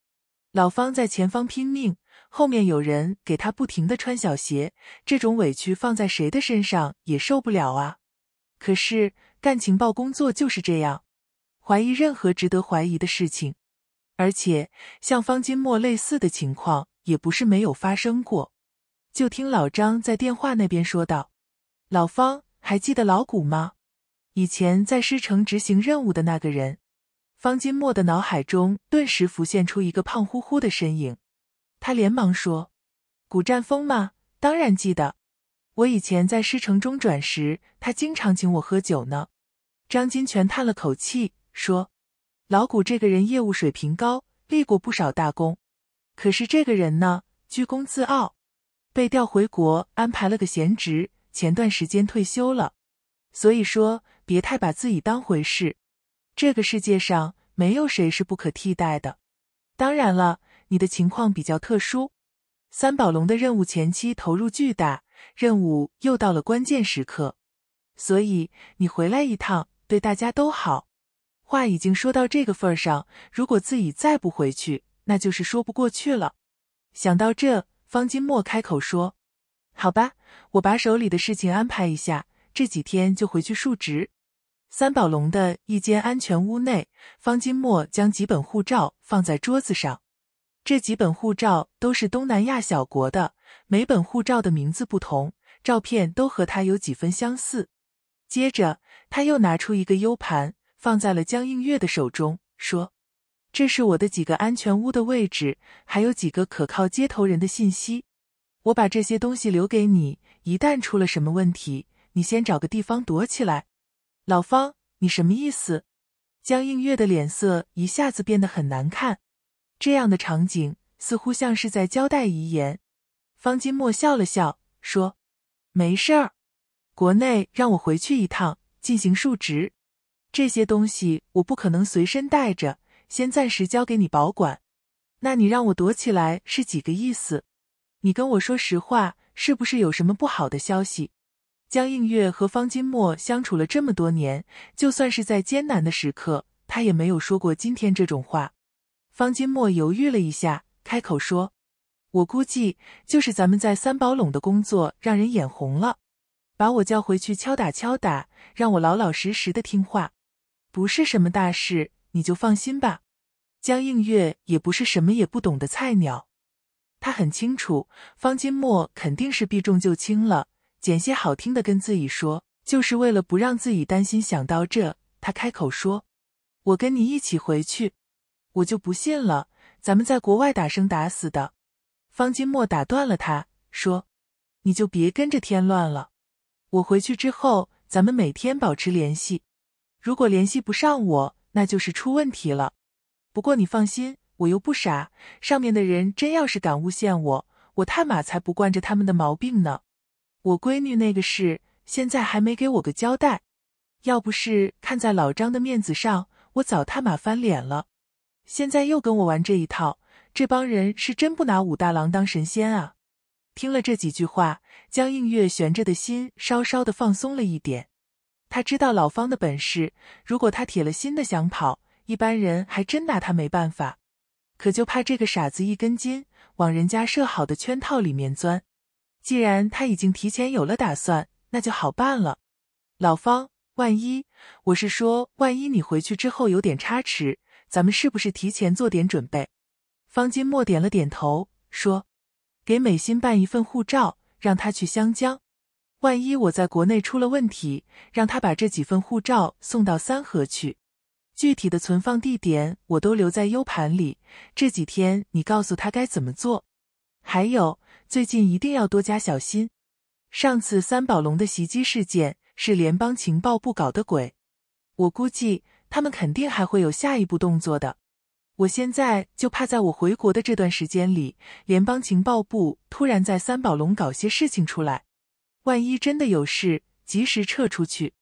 老方在前方拼命，后面有人给他不停的穿小鞋，这种委屈放在谁的身上也受不了啊！可是干情报工作就是这样，怀疑任何值得怀疑的事情。而且像方金墨类似的情况也不是没有发生过。就听老张在电话那边说道：“老方，还记得老谷吗？以前在狮城执行任务的那个人。”方金墨的脑海中顿时浮现出一个胖乎乎的身影，他连忙说：“古战风吗？当然记得，我以前在师城中转时，他经常请我喝酒呢。”张金泉叹了口气说：“老古这个人业务水平高，立过不少大功，可是这个人呢，居功自傲，被调回国安排了个闲职，前段时间退休了。所以说，别太把自己当回事。”这个世界上没有谁是不可替代的，当然了，你的情况比较特殊。三宝龙的任务前期投入巨大，任务又到了关键时刻，所以你回来一趟对大家都好。话已经说到这个份上，如果自己再不回去，那就是说不过去了。想到这，方金墨开口说：“好吧，我把手里的事情安排一下，这几天就回去述职。”三宝龙的一间安全屋内，方金墨将几本护照放在桌子上。这几本护照都是东南亚小国的，每本护照的名字不同，照片都和他有几分相似。接着，他又拿出一个 U 盘，放在了江映月的手中，说：“这是我的几个安全屋的位置，还有几个可靠接头人的信息。我把这些东西留给你，一旦出了什么问题，你先找个地方躲起来。”老方，你什么意思？江映月的脸色一下子变得很难看。这样的场景似乎像是在交代遗言。方金墨笑了笑说：“没事儿，国内让我回去一趟进行述职，这些东西我不可能随身带着，先暂时交给你保管。那你让我躲起来是几个意思？你跟我说实话，是不是有什么不好的消息？”江映月和方金墨相处了这么多年，就算是在艰难的时刻，他也没有说过今天这种话。方金墨犹豫了一下，开口说：“我估计就是咱们在三宝垄的工作让人眼红了，把我叫回去敲打敲打，让我老老实实的听话，不是什么大事，你就放心吧。”江映月也不是什么也不懂的菜鸟，他很清楚方金墨肯定是避重就轻了。捡些好听的跟自己说，就是为了不让自己担心。想到这，他开口说：“我跟你一起回去，我就不信了，咱们在国外打生打死的。”方金墨打断了他，说：“你就别跟着添乱了。我回去之后，咱们每天保持联系。如果联系不上我，那就是出问题了。不过你放心，我又不傻，上面的人真要是敢诬陷我，我踏马才不惯着他们的毛病呢。”我闺女那个事，现在还没给我个交代。要不是看在老张的面子上，我早他妈翻脸了。现在又跟我玩这一套，这帮人是真不拿武大郎当神仙啊！听了这几句话，江映月悬着的心稍稍的放松了一点。他知道老方的本事，如果他铁了心的想跑，一般人还真拿他没办法。可就怕这个傻子一根筋，往人家设好的圈套里面钻。既然他已经提前有了打算，那就好办了。老方，万一我是说，万一你回去之后有点差池，咱们是不是提前做点准备？方金墨点了点头，说：“给美心办一份护照，让她去湘江。万一我在国内出了问题，让他把这几份护照送到三河去。具体的存放地点我都留在 U 盘里。这几天你告诉他该怎么做。”还有，最近一定要多加小心。上次三宝龙的袭击事件是联邦情报部搞的鬼，我估计他们肯定还会有下一步动作的。我现在就怕，在我回国的这段时间里，联邦情报部突然在三宝龙搞些事情出来。万一真的有事，及时撤出去。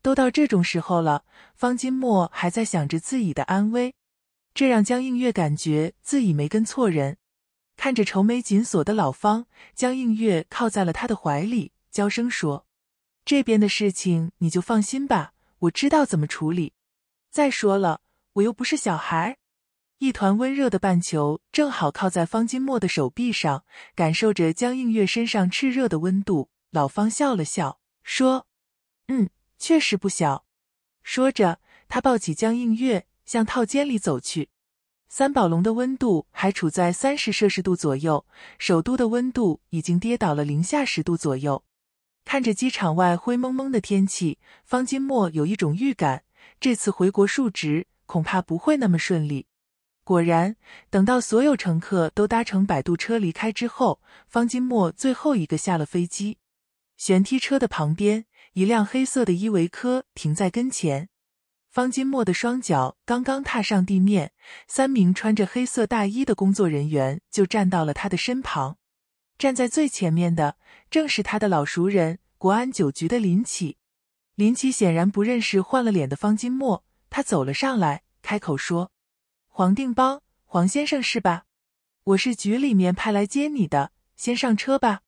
都到这种时候了，方金墨还在想着自己的安危，这让江映月感觉自己没跟错人。看着愁眉紧锁的老方，江映月靠在了他的怀里，娇声说：“这边的事情你就放心吧，我知道怎么处理。再说了，我又不是小孩。”一团温热的半球正好靠在方金墨的手臂上，感受着江映月身上炽热的温度，老方笑了笑，说：“嗯，确实不小。”说着，他抱起江映月向套间里走去。三宝龙的温度还处在三十摄氏度左右，首都的温度已经跌倒了零下十度左右。看着机场外灰蒙蒙的天气，方金墨有一种预感，这次回国述职恐怕不会那么顺利。果然，等到所有乘客都搭乘摆渡车离开之后，方金墨最后一个下了飞机。旋梯车的旁边，一辆黑色的依维柯停在跟前。方金墨的双脚刚刚踏上地面，三名穿着黑色大衣的工作人员就站到了他的身旁。站在最前面的正是他的老熟人国安九局的林启。林启显然不认识换了脸的方金墨，他走了上来，开口说：“黄定邦，黄先生是吧？我是局里面派来接你的，先上车吧。”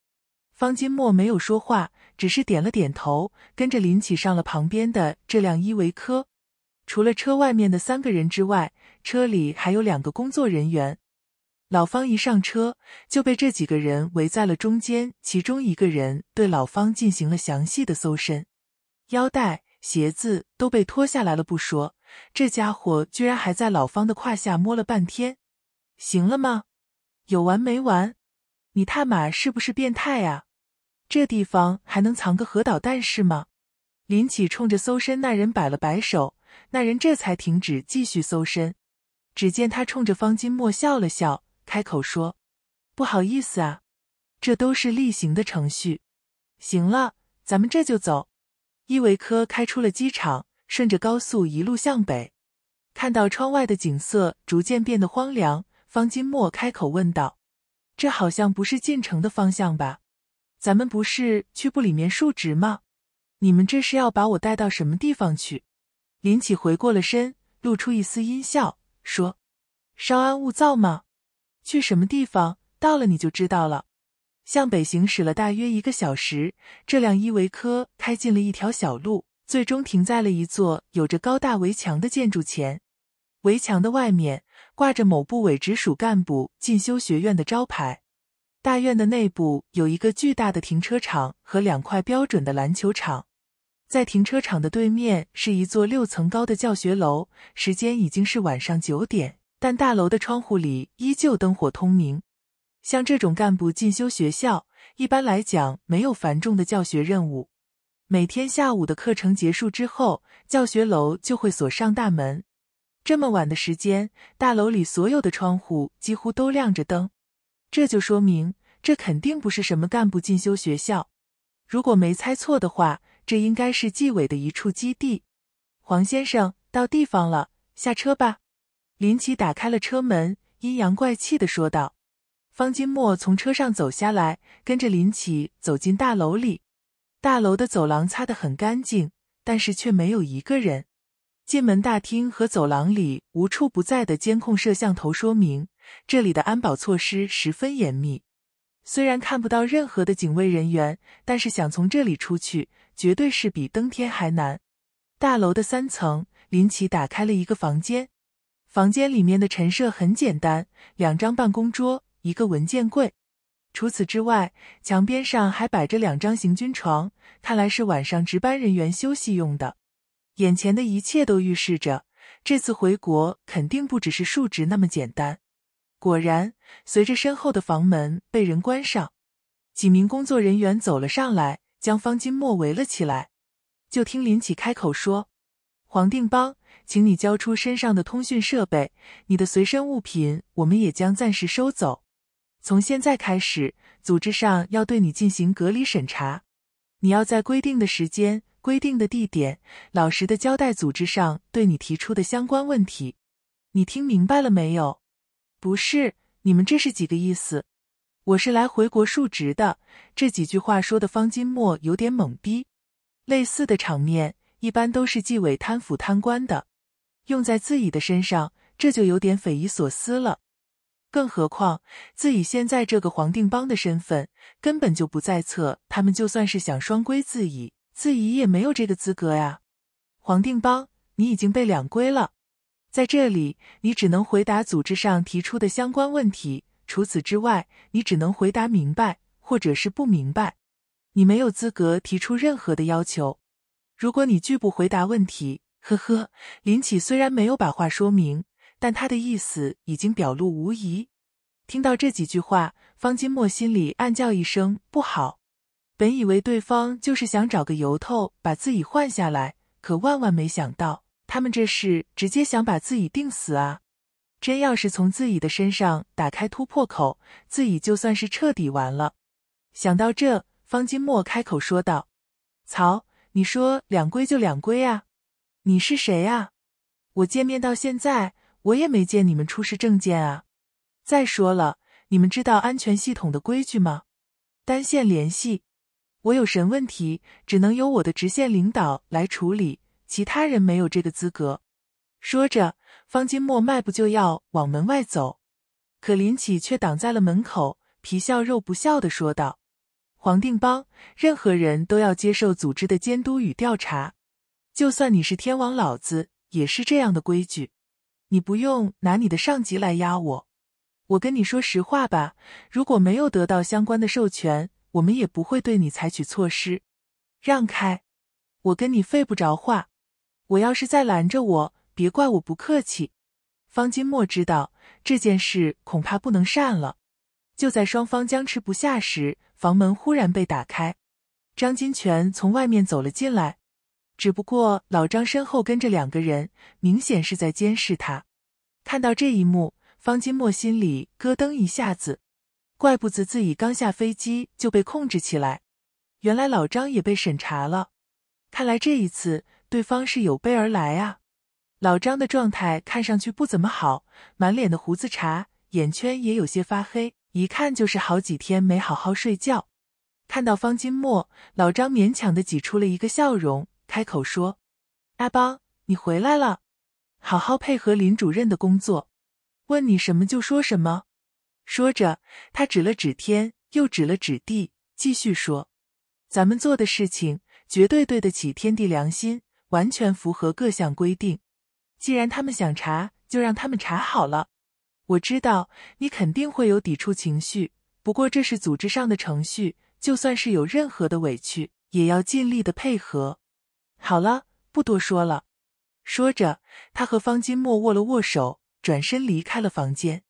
方金墨没有说话，只是点了点头，跟着林启上了旁边的这辆依维柯。除了车外面的三个人之外，车里还有两个工作人员。老方一上车就被这几个人围在了中间，其中一个人对老方进行了详细的搜身，腰带、鞋子都被脱下来了，不说，这家伙居然还在老方的胯下摸了半天。行了吗？有完没完？你踏马是不是变态啊？这地方还能藏个核导弹是吗？林启冲着搜身那人摆了摆手。那人这才停止继续搜身，只见他冲着方金墨笑了笑，开口说：“不好意思啊，这都是例行的程序。行了，咱们这就走。”依维柯开出了机场，顺着高速一路向北，看到窗外的景色逐渐变得荒凉。方金墨开口问道：“这好像不是进城的方向吧？咱们不是去部里面述职吗？你们这是要把我带到什么地方去？”林启回过了身，露出一丝阴笑，说：“稍安勿躁嘛，去什么地方，到了你就知道了。”向北行驶了大约一个小时，这辆依维柯开进了一条小路，最终停在了一座有着高大围墙的建筑前。围墙的外面挂着某部委直属干部进修学院的招牌。大院的内部有一个巨大的停车场和两块标准的篮球场。在停车场的对面是一座六层高的教学楼。时间已经是晚上九点，但大楼的窗户里依旧灯火通明。像这种干部进修学校，一般来讲没有繁重的教学任务。每天下午的课程结束之后，教学楼就会锁上大门。这么晚的时间，大楼里所有的窗户几乎都亮着灯，这就说明这肯定不是什么干部进修学校。如果没猜错的话。这应该是纪委的一处基地，黄先生到地方了，下车吧。林奇打开了车门，阴阳怪气的说道。方金墨从车上走下来，跟着林奇走进大楼里。大楼的走廊擦得很干净，但是却没有一个人。进门大厅和走廊里无处不在的监控摄像头说明这里的安保措施十分严密。虽然看不到任何的警卫人员，但是想从这里出去。绝对是比登天还难。大楼的三层，林奇打开了一个房间。房间里面的陈设很简单，两张办公桌，一个文件柜。除此之外，墙边上还摆着两张行军床，看来是晚上值班人员休息用的。眼前的一切都预示着，这次回国肯定不只是述职那么简单。果然，随着身后的房门被人关上，几名工作人员走了上来。将方金墨围了起来，就听林启开口说：“黄定邦，请你交出身上的通讯设备，你的随身物品我们也将暂时收走。从现在开始，组织上要对你进行隔离审查，你要在规定的时间、规定的地点，老实的交代组织上对你提出的相关问题。你听明白了没有？不是，你们这是几个意思？”我是来回国述职的。这几句话说的，方金墨有点懵逼。类似的场面一般都是纪委贪腐贪官的，用在自己的身上，这就有点匪夷所思了。更何况自己现在这个黄定邦的身份，根本就不在册，他们就算是想双规自己，自己也没有这个资格呀。黄定邦，你已经被两规了，在这里你只能回答组织上提出的相关问题。除此之外，你只能回答明白或者是不明白，你没有资格提出任何的要求。如果你拒不回答问题，呵呵，林启虽然没有把话说明，但他的意思已经表露无遗。听到这几句话，方金墨心里暗叫一声不好。本以为对方就是想找个由头把自己换下来，可万万没想到，他们这是直接想把自己定死啊！真要是从自己的身上打开突破口，自己就算是彻底完了。想到这，方金墨开口说道：“曹，你说两规就两规啊？你是谁啊？我见面到现在，我也没见你们出示证件啊。再说了，你们知道安全系统的规矩吗？单线联系，我有神问题，只能由我的直线领导来处理，其他人没有这个资格。”说着。方金墨迈步就要往门外走，可林启却挡在了门口，皮笑肉不笑的说道：“黄定邦，任何人都要接受组织的监督与调查，就算你是天王老子，也是这样的规矩。你不用拿你的上级来压我，我跟你说实话吧，如果没有得到相关的授权，我们也不会对你采取措施。让开，我跟你废不着话，我要是再拦着我。”别怪我不客气，方金墨知道这件事恐怕不能善了。就在双方僵持不下时，房门忽然被打开，张金泉从外面走了进来。只不过老张身后跟着两个人，明显是在监视他。看到这一幕，方金墨心里咯噔一下子，怪不得自己刚下飞机就被控制起来，原来老张也被审查了。看来这一次对方是有备而来啊。老张的状态看上去不怎么好，满脸的胡子茬，眼圈也有些发黑，一看就是好几天没好好睡觉。看到方金墨，老张勉强的挤出了一个笑容，开口说：“阿邦，你回来了，好好配合林主任的工作，问你什么就说什么。”说着，他指了指天，又指了指地，继续说：“咱们做的事情绝对对得起天地良心，完全符合各项规定。”既然他们想查，就让他们查好了。我知道你肯定会有抵触情绪，不过这是组织上的程序，就算是有任何的委屈，也要尽力的配合。好了，不多说了。说着，他和方金墨握了握手，转身离开了房间。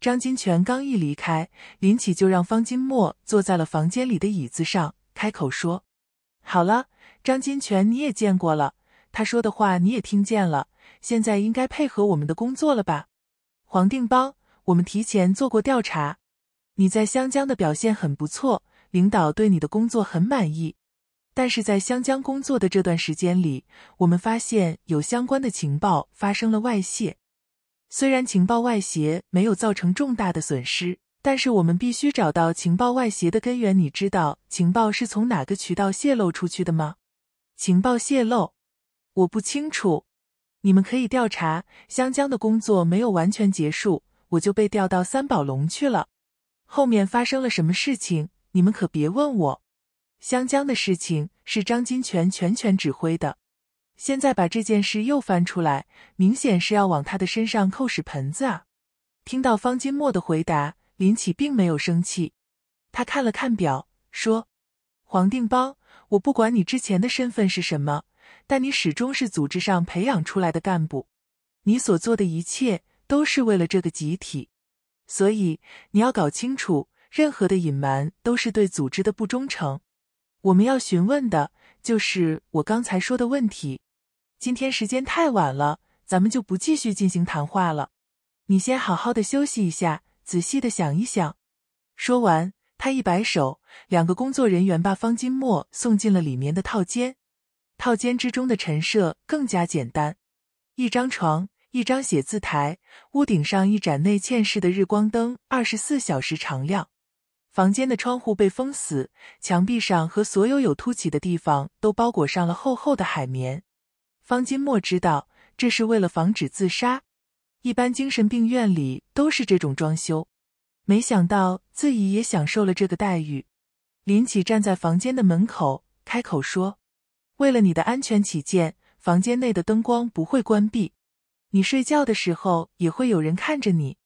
张金泉刚一离开，林启就让方金墨坐在了房间里的椅子上，开口说：“好了，张金泉你也见过了，他说的话你也听见了。”现在应该配合我们的工作了吧，黄定邦。我们提前做过调查，你在湘江的表现很不错，领导对你的工作很满意。但是在湘江工作的这段时间里，我们发现有相关的情报发生了外泄。虽然情报外泄没有造成重大的损失，但是我们必须找到情报外泄的根源。你知道情报是从哪个渠道泄露出去的吗？情报泄露，我不清楚。你们可以调查香江的工作没有完全结束，我就被调到三宝龙去了。后面发生了什么事情，你们可别问我。香江的事情是张金泉全权指挥的，现在把这件事又翻出来，明显是要往他的身上扣屎盆子啊！听到方金墨的回答，林启并没有生气，他看了看表，说：“黄定邦，我不管你之前的身份是什么。”但你始终是组织上培养出来的干部，你所做的一切都是为了这个集体，所以你要搞清楚，任何的隐瞒都是对组织的不忠诚。我们要询问的就是我刚才说的问题。今天时间太晚了，咱们就不继续进行谈话了。你先好好的休息一下，仔细的想一想。说完，他一摆手，两个工作人员把方金墨送进了里面的套间。套间之中的陈设更加简单，一张床，一张写字台，屋顶上一盏内嵌式的日光灯，二十四小时常亮。房间的窗户被封死，墙壁上和所有有凸起的地方都包裹上了厚厚的海绵。方金墨知道这是为了防止自杀，一般精神病院里都是这种装修，没想到自己也享受了这个待遇。林启站在房间的门口，开口说。为了你的安全起见，房间内的灯光不会关闭。你睡觉的时候也会有人看着你。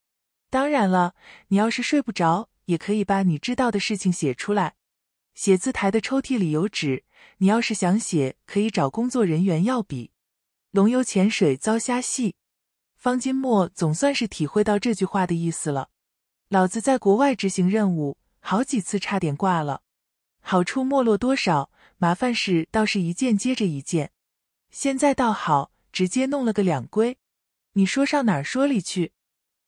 当然了，你要是睡不着，也可以把你知道的事情写出来。写字台的抽屉里有纸，你要是想写，可以找工作人员要笔。龙游浅水遭虾戏，方金墨总算是体会到这句话的意思了。老子在国外执行任务，好几次差点挂了，好处没落多少。麻烦事倒是一件接着一件，现在倒好，直接弄了个两规，你说上哪儿说理去？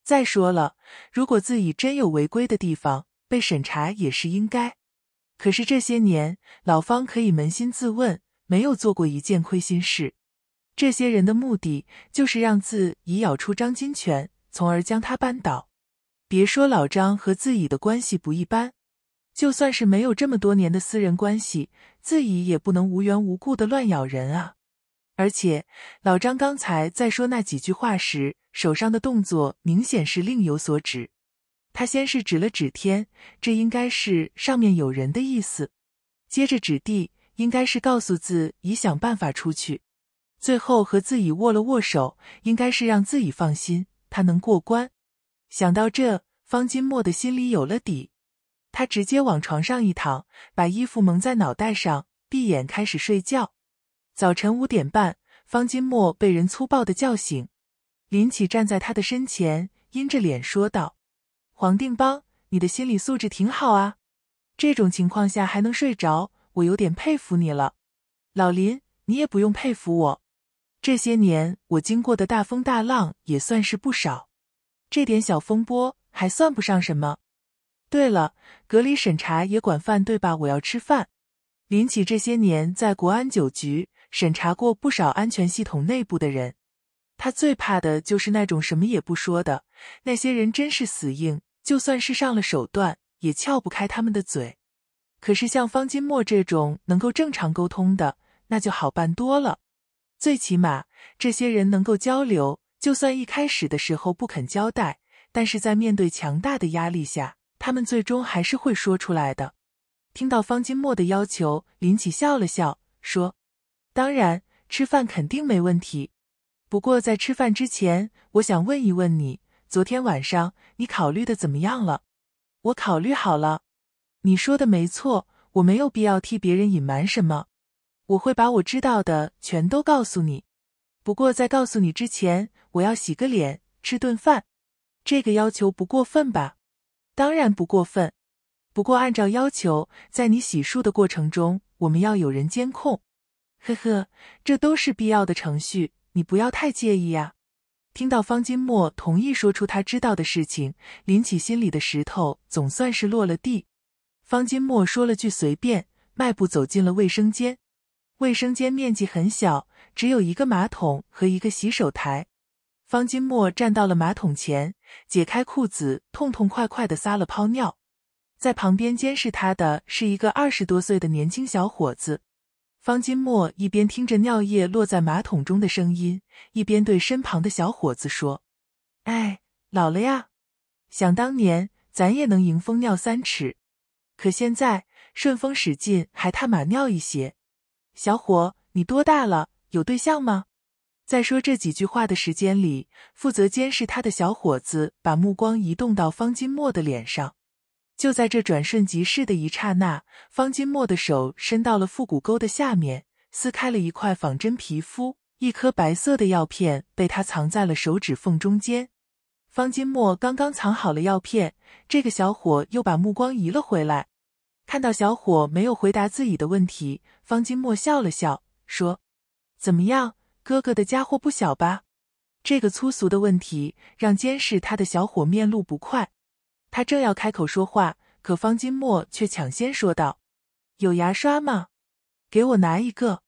再说了，如果自己真有违规的地方，被审查也是应该。可是这些年，老方可以扪心自问，没有做过一件亏心事。这些人的目的就是让自己咬出张金泉，从而将他扳倒。别说老张和自己的关系不一般。就算是没有这么多年的私人关系，自己也不能无缘无故的乱咬人啊。而且老张刚才在说那几句话时，手上的动作明显是另有所指。他先是指了指天，这应该是上面有人的意思；接着指地，应该是告诉自己想办法出去；最后和自己握了握手，应该是让自己放心，他能过关。想到这，方金墨的心里有了底。他直接往床上一躺，把衣服蒙在脑袋上，闭眼开始睡觉。早晨五点半，方金墨被人粗暴的叫醒。林启站在他的身前，阴着脸说道：“黄定邦，你的心理素质挺好啊，这种情况下还能睡着，我有点佩服你了。老林，你也不用佩服我，这些年我经过的大风大浪也算是不少，这点小风波还算不上什么。”对了，隔离审查也管饭，对吧？我要吃饭。林启这些年在国安九局审查过不少安全系统内部的人，他最怕的就是那种什么也不说的那些人，真是死硬，就算是上了手段，也撬不开他们的嘴。可是像方金墨这种能够正常沟通的，那就好办多了。最起码这些人能够交流，就算一开始的时候不肯交代，但是在面对强大的压力下。他们最终还是会说出来的。听到方金墨的要求，林启笑了笑说：“当然，吃饭肯定没问题。不过在吃饭之前，我想问一问你，昨天晚上你考虑的怎么样了？我考虑好了。你说的没错，我没有必要替别人隐瞒什么，我会把我知道的全都告诉你。不过在告诉你之前，我要洗个脸，吃顿饭。这个要求不过分吧？”当然不过分，不过按照要求，在你洗漱的过程中，我们要有人监控。呵呵，这都是必要的程序，你不要太介意呀。听到方金墨同意说出他知道的事情，林启心里的石头总算是落了地。方金墨说了句随便，迈步走进了卫生间。卫生间面积很小，只有一个马桶和一个洗手台。方金墨站到了马桶前，解开裤子，痛痛快快的撒了泡尿。在旁边监视他的是一个二十多岁的年轻小伙子。方金墨一边听着尿液落在马桶中的声音，一边对身旁的小伙子说：“哎，老了呀！想当年咱也能迎风尿三尺，可现在顺风使劲还踏马尿一鞋。小伙，你多大了？有对象吗？”在说这几句话的时间里，负责监视他的小伙子把目光移动到方金墨的脸上。就在这转瞬即逝的一刹那，方金墨的手伸到了腹股沟的下面，撕开了一块仿真皮肤，一颗白色的药片被他藏在了手指缝中间。方金墨刚刚藏好了药片，这个小伙又把目光移了回来。看到小伙没有回答自己的问题，方金墨笑了笑说：“怎么样？”哥哥的家伙不小吧？这个粗俗的问题让监视他的小伙面露不快。他正要开口说话，可方金墨却抢先说道：“有牙刷吗？给我拿一个。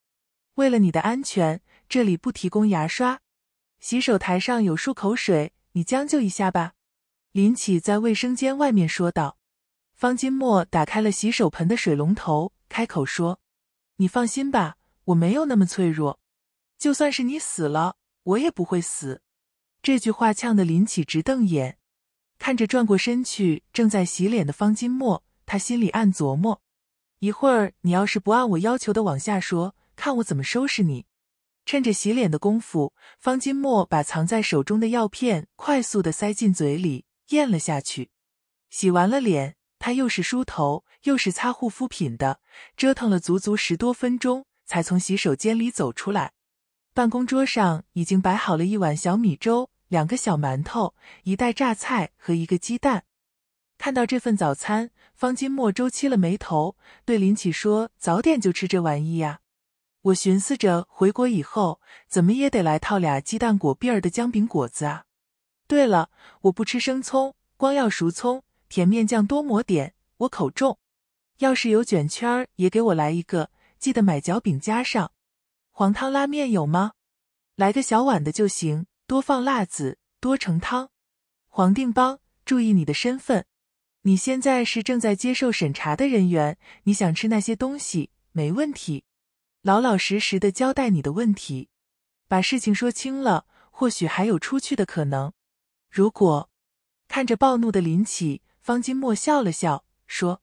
为了你的安全，这里不提供牙刷。洗手台上有漱口水，你将就一下吧。”林启在卫生间外面说道。方金墨打开了洗手盆的水龙头，开口说：“你放心吧，我没有那么脆弱。”就算是你死了，我也不会死。这句话呛得林启直瞪眼，看着转过身去正在洗脸的方金墨，他心里暗琢磨：一会儿你要是不按我要求的往下说，看我怎么收拾你。趁着洗脸的功夫，方金墨把藏在手中的药片快速的塞进嘴里，咽了下去。洗完了脸，他又是梳头，又是擦护肤品的，折腾了足足十多分钟，才从洗手间里走出来。办公桌上已经摆好了一碗小米粥、两个小馒头、一袋榨菜和一个鸡蛋。看到这份早餐，方金墨皱起了眉头，对林启说：“早点就吃这玩意呀？我寻思着回国以后，怎么也得来套俩鸡蛋果皮儿的姜饼果子啊。对了，我不吃生葱，光要熟葱，甜面酱多抹点，我口重。要是有卷圈儿，也给我来一个。记得买饺饼加上。”黄汤拉面有吗？来个小碗的就行，多放辣子，多盛汤。黄定邦，注意你的身份，你现在是正在接受审查的人员，你想吃那些东西没问题。老老实实的交代你的问题，把事情说清了，或许还有出去的可能。如果看着暴怒的林启，方金墨笑了笑说：“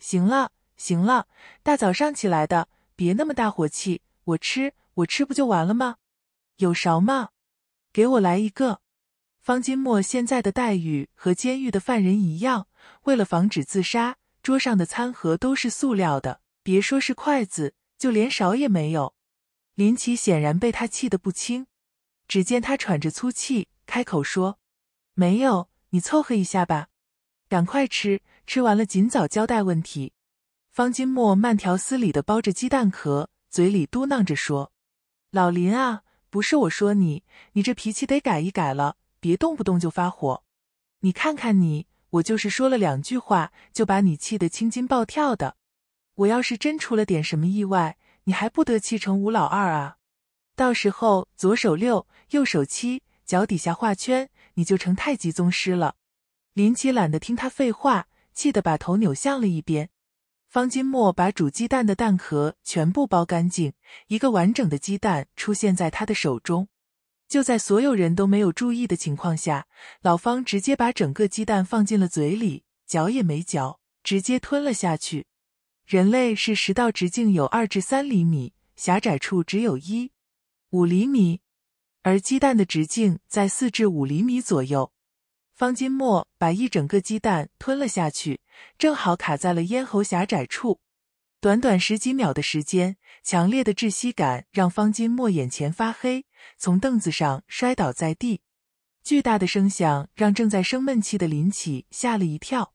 行了，行了，大早上起来的，别那么大火气。”我吃，我吃不就完了吗？有勺吗？给我来一个。方金墨现在的待遇和监狱的犯人一样，为了防止自杀，桌上的餐盒都是塑料的，别说是筷子，就连勺也没有。林奇显然被他气得不轻，只见他喘着粗气，开口说：“没有，你凑合一下吧，赶快吃，吃完了尽早交代问题。”方金墨慢条斯理的剥着鸡蛋壳。嘴里嘟囔着说：“老林啊，不是我说你，你这脾气得改一改了，别动不动就发火。你看看你，我就是说了两句话，就把你气得青筋暴跳的。我要是真出了点什么意外，你还不得气成吴老二啊？到时候左手六，右手七，脚底下画圈，你就成太极宗师了。”林奇懒得听他废话，气得把头扭向了一边。方金墨把煮鸡蛋的蛋壳全部剥干净，一个完整的鸡蛋出现在他的手中。就在所有人都没有注意的情况下，老方直接把整个鸡蛋放进了嘴里，嚼也没嚼，直接吞了下去。人类是食道直径有二至三厘米，狭窄处只有一五厘米，而鸡蛋的直径在四至五厘米左右。方金墨把一整个鸡蛋吞了下去，正好卡在了咽喉狭窄处。短短十几秒的时间，强烈的窒息感让方金墨眼前发黑，从凳子上摔倒在地。巨大的声响让正在生闷气的林启吓了一跳，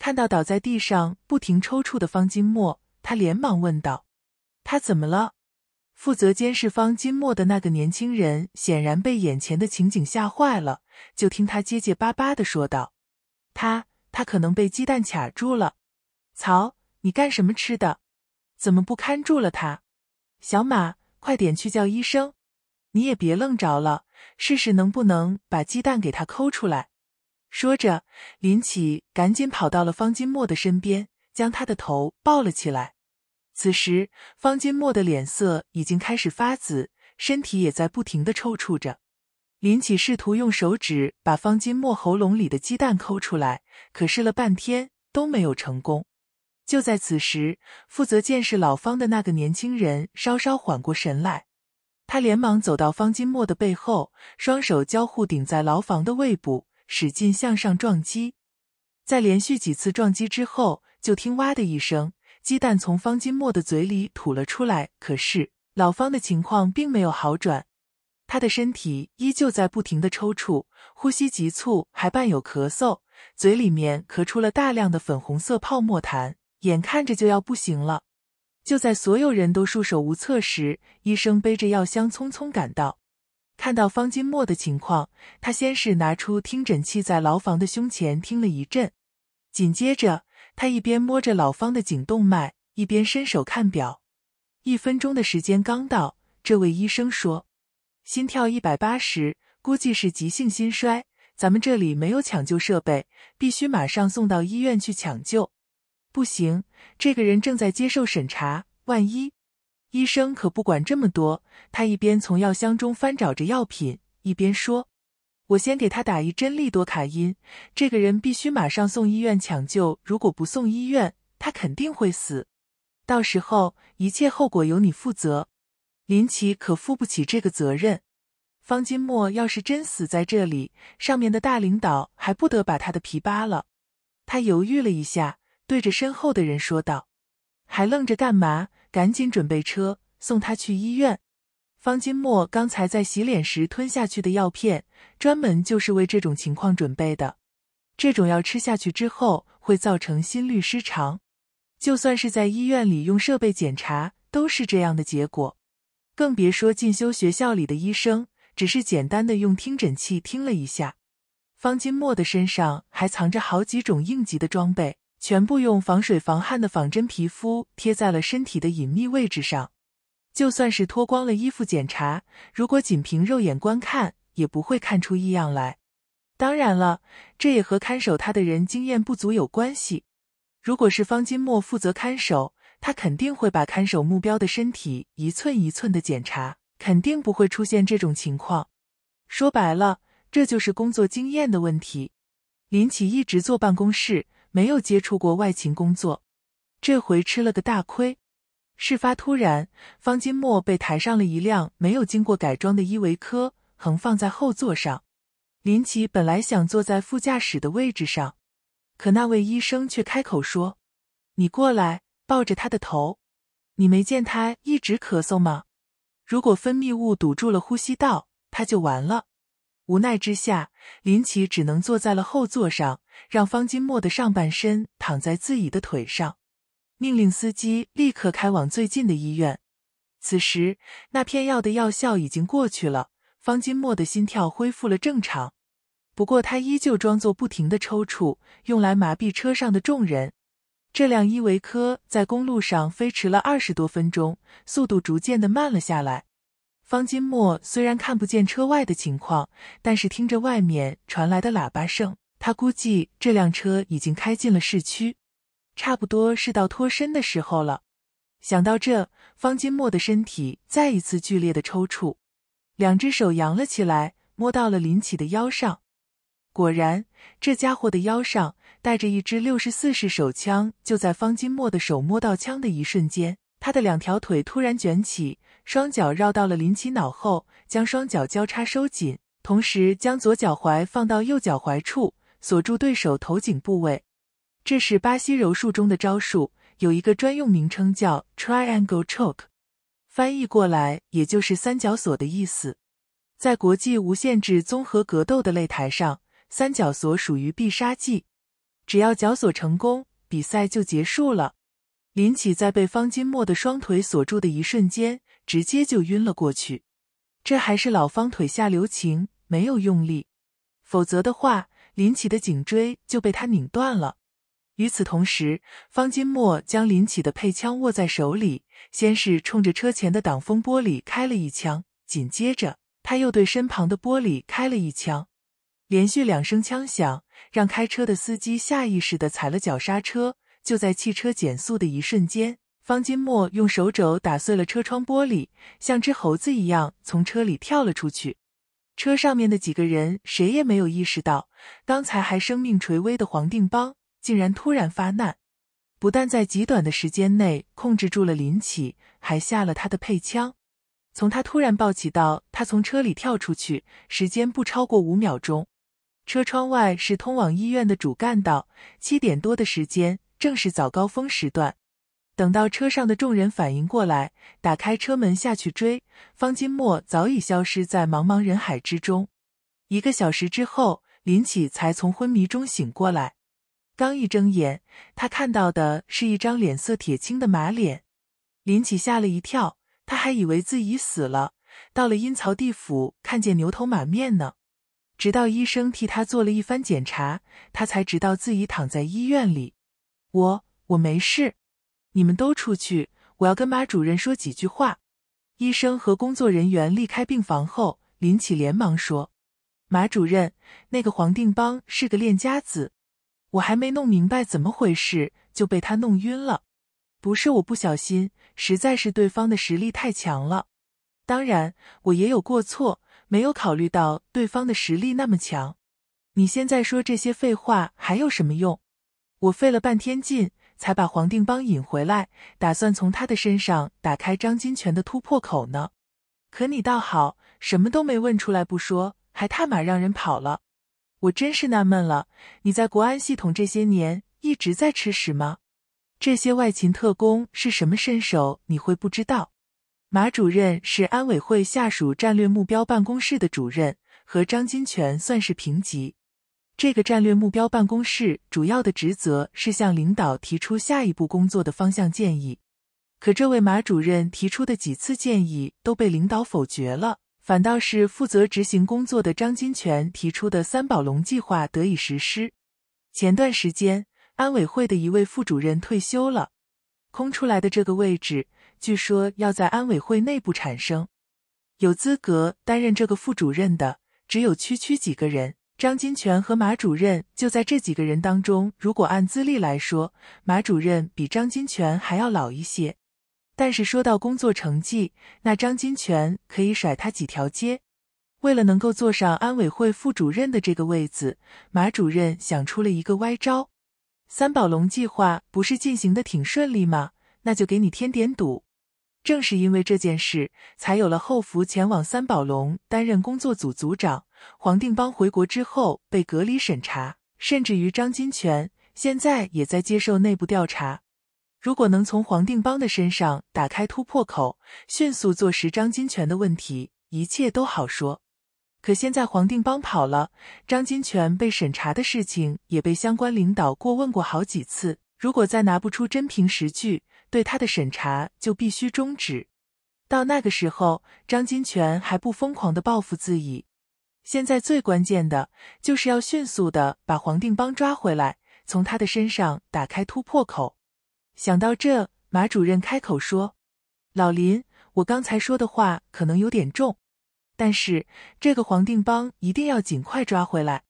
看到倒在地上不停抽搐的方金墨，他连忙问道：“他怎么了？”负责监视方金墨的那个年轻人显然被眼前的情景吓坏了，就听他结结巴巴的说道：“他他可能被鸡蛋卡住了。”“操！你干什么吃的？怎么不看住了他？”“小马，快点去叫医生！”“你也别愣着了，试试能不能把鸡蛋给他抠出来。”说着，林启赶紧跑到了方金墨的身边，将他的头抱了起来。此时，方金墨的脸色已经开始发紫，身体也在不停的抽搐着。林启试图用手指把方金墨喉咙里的鸡蛋抠出来，可试了半天都没有成功。就在此时，负责监视老方的那个年轻人稍稍缓过神来，他连忙走到方金墨的背后，双手交互顶在牢房的胃部，使劲向上撞击。在连续几次撞击之后，就听“哇”的一声。鸡蛋从方金墨的嘴里吐了出来，可是老方的情况并没有好转，他的身体依旧在不停的抽搐，呼吸急促，还伴有咳嗽，嘴里面咳出了大量的粉红色泡沫痰，眼看着就要不行了。就在所有人都束手无策时，医生背着药箱匆匆赶到，看到方金墨的情况，他先是拿出听诊器在牢房的胸前听了一阵，紧接着。他一边摸着老方的颈动脉，一边伸手看表。一分钟的时间刚到，这位医生说：“心跳一百八十，估计是急性心衰。咱们这里没有抢救设备，必须马上送到医院去抢救。”“不行，这个人正在接受审查，万一……”医生可不管这么多。他一边从药箱中翻找着药品，一边说。我先给他打一针利多卡因，这个人必须马上送医院抢救。如果不送医院，他肯定会死。到时候一切后果由你负责，林奇可负不起这个责任。方金墨要是真死在这里，上面的大领导还不得把他的皮扒了？他犹豫了一下，对着身后的人说道：“还愣着干嘛？赶紧准备车，送他去医院。”方金墨刚才在洗脸时吞下去的药片，专门就是为这种情况准备的。这种药吃下去之后会造成心律失常，就算是在医院里用设备检查都是这样的结果，更别说进修学校里的医生，只是简单的用听诊器听了一下。方金墨的身上还藏着好几种应急的装备，全部用防水防汗的仿真皮肤贴在了身体的隐秘位置上。就算是脱光了衣服检查，如果仅凭肉眼观看，也不会看出异样来。当然了，这也和看守他的人经验不足有关系。如果是方金墨负责看守，他肯定会把看守目标的身体一寸一寸的检查，肯定不会出现这种情况。说白了，这就是工作经验的问题。林启一直坐办公室，没有接触过外勤工作，这回吃了个大亏。事发突然，方金墨被抬上了一辆没有经过改装的依维柯，横放在后座上。林奇本来想坐在副驾驶的位置上，可那位医生却开口说：“你过来，抱着他的头。你没见他一直咳嗽吗？如果分泌物堵住了呼吸道，他就完了。”无奈之下，林奇只能坐在了后座上，让方金墨的上半身躺在自己的腿上。命令司机立刻开往最近的医院。此时，那片药的药效已经过去了，方金墨的心跳恢复了正常。不过，他依旧装作不停的抽搐，用来麻痹车上的众人。这辆依维柯在公路上飞驰了二十多分钟，速度逐渐的慢了下来。方金墨虽然看不见车外的情况，但是听着外面传来的喇叭声，他估计这辆车已经开进了市区。差不多是到脱身的时候了，想到这，方金墨的身体再一次剧烈的抽搐，两只手扬了起来，摸到了林启的腰上。果然，这家伙的腰上带着一支六十四式手枪。就在方金墨的手摸到枪的一瞬间，他的两条腿突然卷起，双脚绕到了林启脑后，将双脚交叉收紧，同时将左脚踝放到右脚踝处，锁住对手头颈部位。这是巴西柔术中的招数，有一个专用名称叫 Triangle Choke，翻译过来也就是三角锁的意思。在国际无限制综合格斗的擂台上，三角锁属于必杀技，只要绞锁成功，比赛就结束了。林启在被方金墨的双腿锁住的一瞬间，直接就晕了过去。这还是老方腿下留情，没有用力，否则的话，林启的颈椎就被他拧断了。与此同时，方金墨将林起的配枪握在手里，先是冲着车前的挡风玻璃开了一枪，紧接着他又对身旁的玻璃开了一枪。连续两声枪响，让开车的司机下意识的踩了脚刹车。就在汽车减速的一瞬间，方金墨用手肘打碎了车窗玻璃，像只猴子一样从车里跳了出去。车上面的几个人谁也没有意识到，刚才还生命垂危的黄定邦。竟然突然发难，不但在极短的时间内控制住了林启，还下了他的配枪。从他突然抱起到他从车里跳出去，时间不超过五秒钟。车窗外是通往医院的主干道，七点多的时间正是早高峰时段。等到车上的众人反应过来，打开车门下去追，方金墨早已消失在茫茫人海之中。一个小时之后，林启才从昏迷中醒过来。刚一睁眼，他看到的是一张脸色铁青的马脸。林启吓了一跳，他还以为自己死了，到了阴曹地府看见牛头马面呢。直到医生替他做了一番检查，他才知道自己躺在医院里。我我没事，你们都出去，我要跟马主任说几句话。医生和工作人员离开病房后，林启连忙说：“马主任，那个黄定邦是个练家子。”我还没弄明白怎么回事，就被他弄晕了。不是我不小心，实在是对方的实力太强了。当然，我也有过错，没有考虑到对方的实力那么强。你现在说这些废话还有什么用？我费了半天劲才把黄定邦引回来，打算从他的身上打开张金泉的突破口呢。可你倒好，什么都没问出来不说，还踏马让人跑了。我真是纳闷了，你在国安系统这些年一直在吃屎吗？这些外勤特工是什么身手，你会不知道？马主任是安委会下属战略目标办公室的主任，和张金泉算是平级。这个战略目标办公室主要的职责是向领导提出下一步工作的方向建议，可这位马主任提出的几次建议都被领导否决了。反倒是负责执行工作的张金泉提出的“三宝龙”计划得以实施。前段时间，安委会的一位副主任退休了，空出来的这个位置，据说要在安委会内部产生。有资格担任这个副主任的，只有区区几个人。张金泉和马主任就在这几个人当中。如果按资历来说，马主任比张金泉还要老一些。但是说到工作成绩，那张金泉可以甩他几条街。为了能够坐上安委会副主任的这个位子，马主任想出了一个歪招。三宝龙计划不是进行的挺顺利吗？那就给你添点堵。正是因为这件事，才有了后福前往三宝龙担任工作组组长，黄定邦回国之后被隔离审查，甚至于张金泉现在也在接受内部调查。如果能从黄定邦的身上打开突破口，迅速坐实张金泉的问题，一切都好说。可现在黄定邦跑了，张金泉被审查的事情也被相关领导过问过好几次。如果再拿不出真凭实据，对他的审查就必须终止。到那个时候，张金泉还不疯狂的报复自己。现在最关键的，就是要迅速的把黄定邦抓回来，从他的身上打开突破口。想到这，马主任开口说：“老林，我刚才说的话可能有点重，但是这个黄定邦一定要尽快抓回来。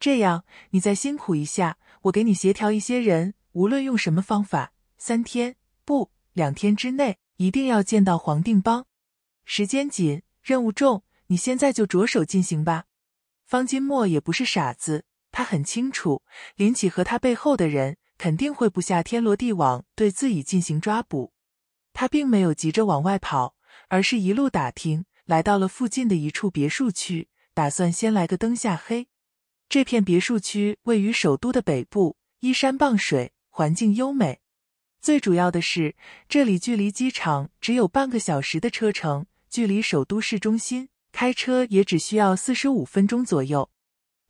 这样，你再辛苦一下，我给你协调一些人，无论用什么方法，三天不，两天之内一定要见到黄定邦。时间紧，任务重，你现在就着手进行吧。”方金墨也不是傻子，他很清楚林启和他背后的人。肯定会布下天罗地网对自己进行抓捕。他并没有急着往外跑，而是一路打听，来到了附近的一处别墅区，打算先来个灯下黑。这片别墅区位于首都的北部，依山傍水，环境优美。最主要的是，这里距离机场只有半个小时的车程，距离首都市中心开车也只需要四十五分钟左右。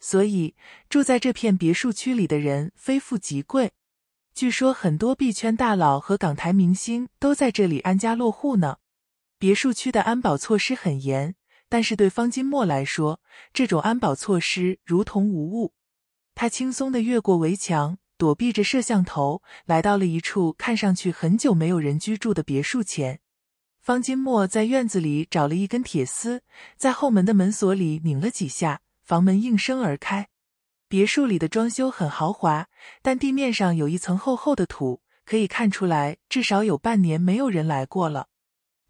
所以，住在这片别墅区里的人，非富即贵。据说很多币圈大佬和港台明星都在这里安家落户呢。别墅区的安保措施很严，但是对方金墨来说，这种安保措施如同无物。他轻松地越过围墙，躲避着摄像头，来到了一处看上去很久没有人居住的别墅前。方金墨在院子里找了一根铁丝，在后门的门锁里拧了几下，房门应声而开。别墅里的装修很豪华，但地面上有一层厚厚的土，可以看出来至少有半年没有人来过了。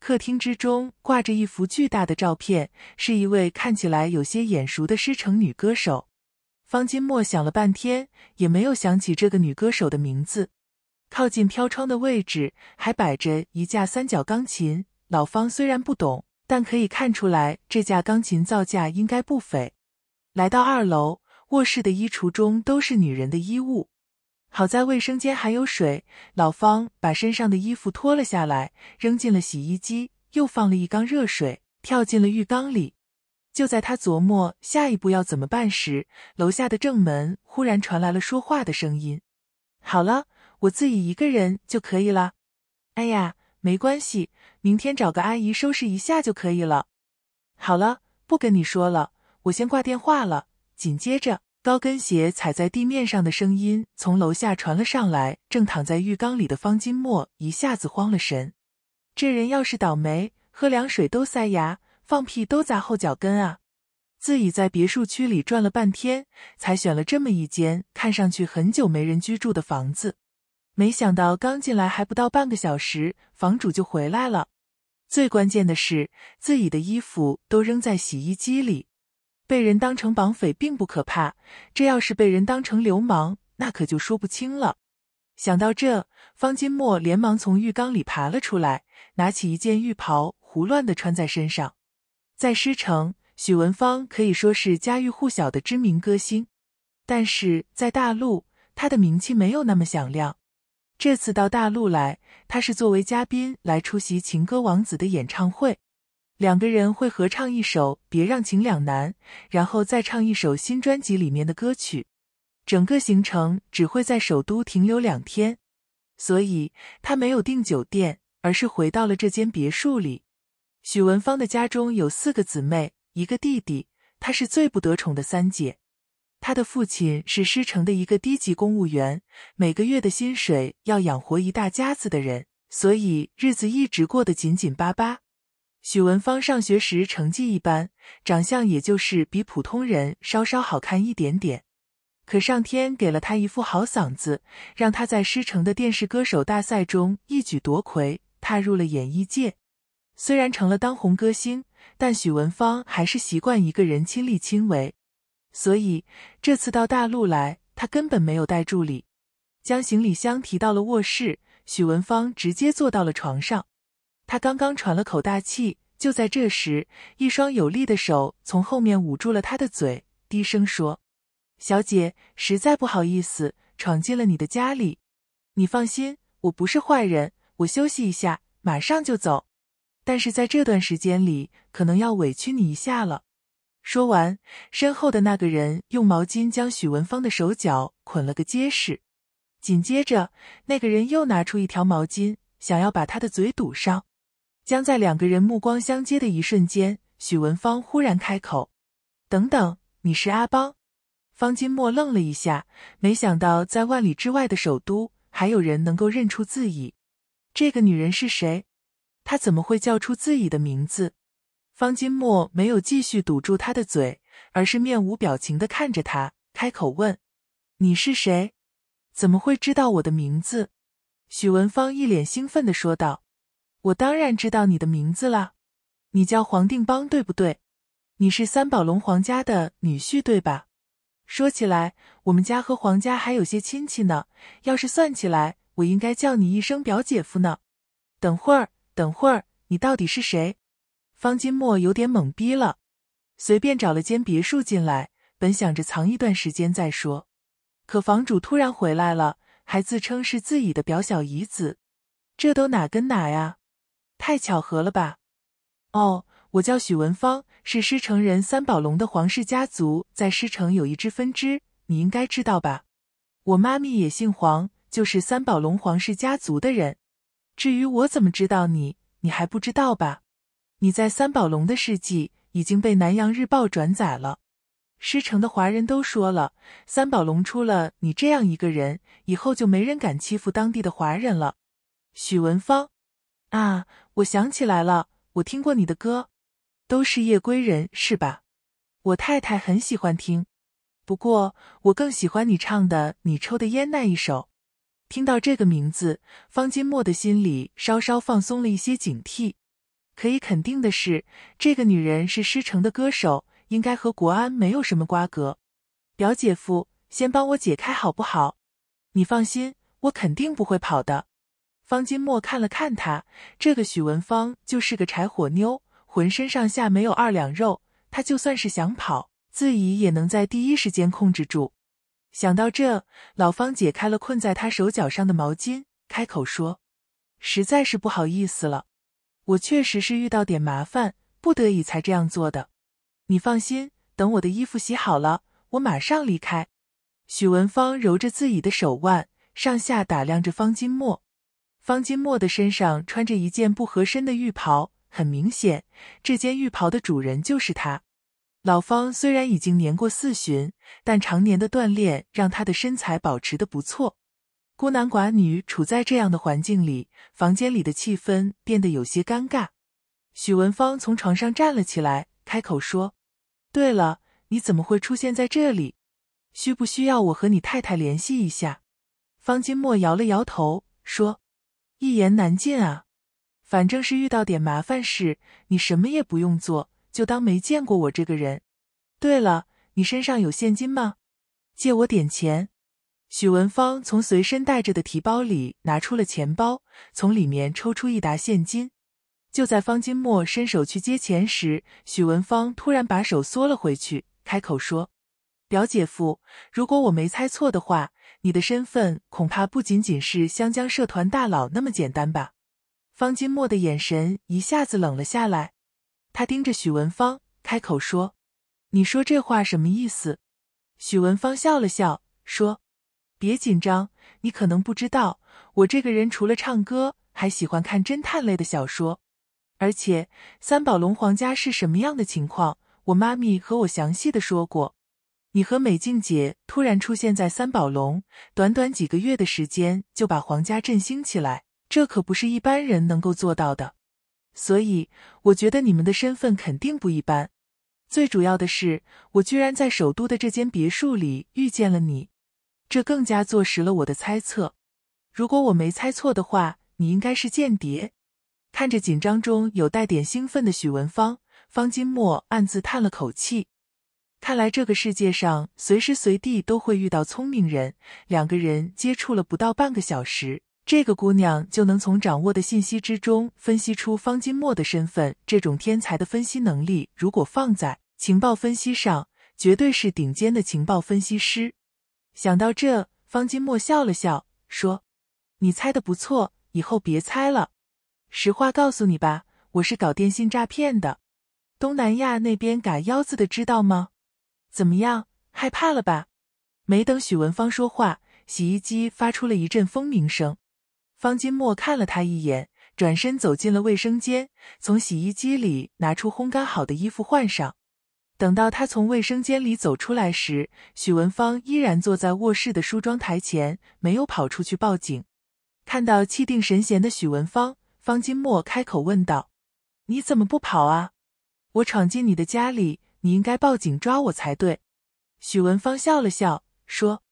客厅之中挂着一幅巨大的照片，是一位看起来有些眼熟的师承女歌手。方金墨想了半天也没有想起这个女歌手的名字。靠近飘窗的位置还摆着一架三角钢琴，老方虽然不懂，但可以看出来这架钢琴造价应该不菲。来到二楼。卧室的衣橱中都是女人的衣物，好在卫生间还有水。老方把身上的衣服脱了下来，扔进了洗衣机，又放了一缸热水，跳进了浴缸里。就在他琢磨下一步要怎么办时，楼下的正门忽然传来了说话的声音：“好了，我自己一个人就可以了。”“哎呀，没关系，明天找个阿姨收拾一下就可以了。”“好了，不跟你说了，我先挂电话了。”紧接着，高跟鞋踩在地面上的声音从楼下传了上来。正躺在浴缸里的方金墨一下子慌了神。这人要是倒霉，喝凉水都塞牙，放屁都砸后脚跟啊！自己在别墅区里转了半天，才选了这么一间看上去很久没人居住的房子。没想到刚进来还不到半个小时，房主就回来了。最关键的是，自己的衣服都扔在洗衣机里。被人当成绑匪并不可怕，这要是被人当成流氓，那可就说不清了。想到这，方金墨连忙从浴缸里爬了出来，拿起一件浴袍，胡乱的穿在身上。在狮城，许文芳可以说是家喻户晓的知名歌星，但是在大陆，她的名气没有那么响亮。这次到大陆来，她是作为嘉宾来出席情歌王子的演唱会。两个人会合唱一首《别让情两难》，然后再唱一首新专辑里面的歌曲。整个行程只会在首都停留两天，所以他没有订酒店，而是回到了这间别墅里。许文芳的家中有四个姊妹，一个弟弟，她是最不得宠的三姐。她的父亲是师城的一个低级公务员，每个月的薪水要养活一大家子的人，所以日子一直过得紧紧巴巴。许文芳上学时成绩一般，长相也就是比普通人稍稍好看一点点。可上天给了她一副好嗓子，让她在师承的电视歌手大赛中一举夺魁，踏入了演艺界。虽然成了当红歌星，但许文芳还是习惯一个人亲力亲为。所以这次到大陆来，她根本没有带助理，将行李箱提到了卧室。许文芳直接坐到了床上。他刚刚喘了口大气，就在这时，一双有力的手从后面捂住了他的嘴，低声说：“小姐，实在不好意思，闯进了你的家里。你放心，我不是坏人，我休息一下，马上就走。但是在这段时间里，可能要委屈你一下了。”说完，身后的那个人用毛巾将许文芳的手脚捆了个结实，紧接着，那个人又拿出一条毛巾，想要把他的嘴堵上。将在两个人目光相接的一瞬间，许文芳忽然开口：“等等，你是阿邦？”方金墨愣了一下，没想到在万里之外的首都还有人能够认出自己。这个女人是谁？她怎么会叫出自己的名字？方金墨没有继续堵住她的嘴，而是面无表情的看着她，开口问：“你是谁？怎么会知道我的名字？”许文芳一脸兴奋的说道。我当然知道你的名字了，你叫黄定邦，对不对？你是三宝龙黄家的女婿，对吧？说起来，我们家和黄家还有些亲戚呢。要是算起来，我应该叫你一声表姐夫呢。等会儿，等会儿，你到底是谁？方金墨有点懵逼了。随便找了间别墅进来，本想着藏一段时间再说，可房主突然回来了，还自称是自己的表小姨子，这都哪跟哪呀？太巧合了吧？哦，我叫许文芳，是狮城人。三宝龙的皇室家族在狮城有一支分支，你应该知道吧？我妈咪也姓黄，就是三宝龙皇室家族的人。至于我怎么知道你，你还不知道吧？你在三宝龙的事迹已经被《南洋日报》转载了，狮城的华人都说了，三宝龙出了你这样一个人以后，就没人敢欺负当地的华人了。许文芳，啊。我想起来了，我听过你的歌，都是夜归人是吧？我太太很喜欢听，不过我更喜欢你唱的你抽的烟那一首。听到这个名字，方金墨的心里稍稍放松了一些警惕。可以肯定的是，这个女人是师承的歌手，应该和国安没有什么瓜葛。表姐夫，先帮我解开好不好？你放心，我肯定不会跑的。方金墨看了看他，这个许文芳就是个柴火妞，浑身上下没有二两肉。他就算是想跑，自己也能在第一时间控制住。想到这，老方解开了困在他手脚上的毛巾，开口说：“实在是不好意思了，我确实是遇到点麻烦，不得已才这样做的。你放心，等我的衣服洗好了，我马上离开。”许文芳揉着自己的手腕，上下打量着方金墨。方金墨的身上穿着一件不合身的浴袍，很明显，这件浴袍的主人就是他。老方虽然已经年过四旬，但常年的锻炼让他的身材保持的不错。孤男寡女处在这样的环境里，房间里的气氛变得有些尴尬。许文芳从床上站了起来，开口说：“对了，你怎么会出现在这里？需不需要我和你太太联系一下？”方金墨摇了摇头，说。一言难尽啊，反正是遇到点麻烦事，你什么也不用做，就当没见过我这个人。对了，你身上有现金吗？借我点钱。许文芳从随身带着的提包里拿出了钱包，从里面抽出一沓现金。就在方金墨伸手去接钱时，许文芳突然把手缩了回去，开口说：“表姐夫，如果我没猜错的话。”你的身份恐怕不仅仅是湘江社团大佬那么简单吧？方金墨的眼神一下子冷了下来，他盯着许文芳，开口说：“你说这话什么意思？”许文芳笑了笑，说：“别紧张，你可能不知道，我这个人除了唱歌，还喜欢看侦探类的小说。而且，三宝龙皇家是什么样的情况，我妈咪和我详细的说过。”你和美静姐突然出现在三宝龙，短短几个月的时间就把皇家振兴起来，这可不是一般人能够做到的。所以，我觉得你们的身份肯定不一般。最主要的是，我居然在首都的这间别墅里遇见了你，这更加坐实了我的猜测。如果我没猜错的话，你应该是间谍。看着紧张中有带点兴奋的许文芳，方金墨暗自叹了口气。看来这个世界上随时随地都会遇到聪明人。两个人接触了不到半个小时，这个姑娘就能从掌握的信息之中分析出方金墨的身份。这种天才的分析能力，如果放在情报分析上，绝对是顶尖的情报分析师。想到这，方金墨笑了笑，说：“你猜的不错，以后别猜了。实话告诉你吧，我是搞电信诈骗的，东南亚那边嘎腰子的，知道吗？”怎么样，害怕了吧？没等许文芳说话，洗衣机发出了一阵蜂鸣声。方金墨看了他一眼，转身走进了卫生间，从洗衣机里拿出烘干好的衣服换上。等到他从卫生间里走出来时，许文芳依然坐在卧室的梳妆台前，没有跑出去报警。看到气定神闲的许文芳，方金墨开口问道：“你怎么不跑啊？我闯进你的家里。”你应该报警抓我才对。”许文芳笑了笑说：“